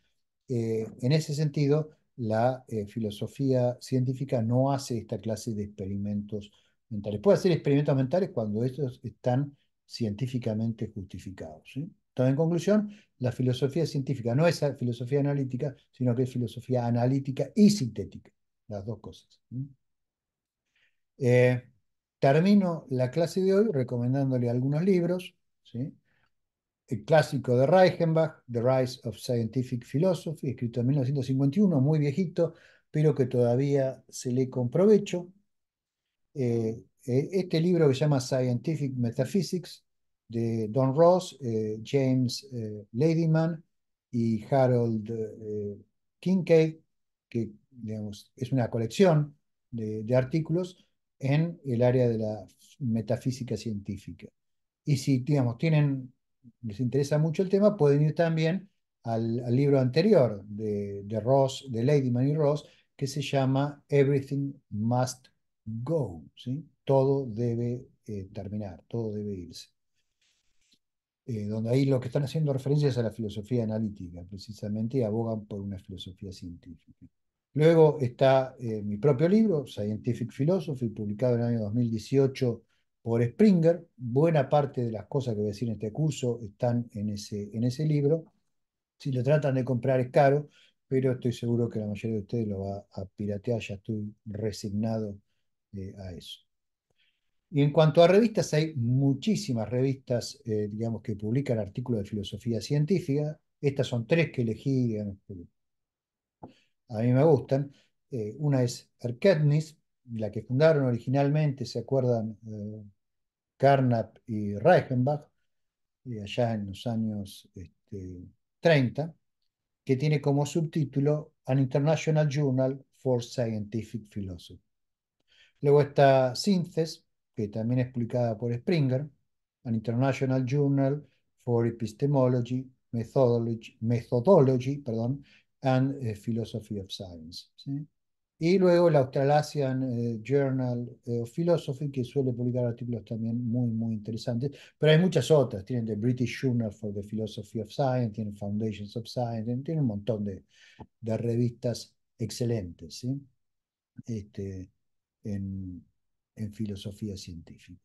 eh, en ese sentido, la eh, filosofía científica no hace esta clase de experimentos mentales. Puede hacer experimentos mentales cuando estos están científicamente justificados. Entonces, en conclusión, la filosofía científica no es filosofía analítica, sino que es filosofía analítica y sintética, las dos cosas. Eh, termino la clase de hoy recomendándole algunos libros. El clásico de Reichenbach, The Rise of Scientific Philosophy, escrito en 1951, muy viejito, pero que todavía se lee con provecho. Eh, eh, este libro que se llama Scientific Metaphysics, de Don Ross, eh, James eh, Ladyman y Harold eh, Kincaid, que es una colección de, artículos en el área de la metafísica científica. Y si digamos, tienen, les interesa mucho el tema, pueden ir también al, libro anterior de, Ross, de Ladyman y Ross, que se llama Everything Must Go. ¿sí? Todo debe terminar, todo debe irse. Eh, donde ahí lo que están haciendo referencia es a la filosofía analítica, precisamente, abogan por una filosofía científica. Luego está eh, mi propio libro, Scientific Philosophy, publicado en el año 2018 por Springer. Buena parte de las cosas que voy a decir en este curso están en ese, en ese libro. Si lo tratan de comprar es caro, pero estoy seguro que la mayoría de ustedes lo va a piratear, ya estoy resignado eh, a eso. Y en cuanto a revistas, hay muchísimas revistas, eh, digamos, que publican artículos de filosofía científica. Estas son tres que elegí, a mí me gustan. Eh, una es Arkednis, la que fundaron originalmente, se acuerdan, eh, Carnap y Reichenbach, allá en los años 30, este, que tiene como subtítulo An International Journal for Scientific Philosophy. Luego está Synthesis, que también es publicada por Springer, an International Journal for Epistemology, Methodology, methodology perdón, and eh, Philosophy of Science. ¿sí? Y luego el Australasian eh, Journal of Philosophy, que suele publicar artículos también muy, muy interesantes, pero hay muchas otras. Tienen The British Journal for the Philosophy of Science, tienen Foundations of Science, tienen, un montón de, de revistas excelentes. ¿sí? Este, en, en filosofía científica.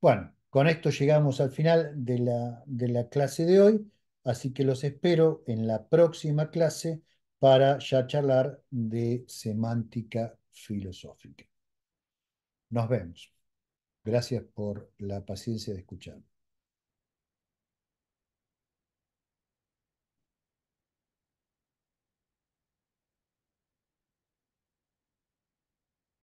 Bueno, con esto llegamos al final de la, clase de hoy, así que los espero en la próxima clase para ya charlar de semántica filosófica. Nos vemos. Gracias por la paciencia de escuchar.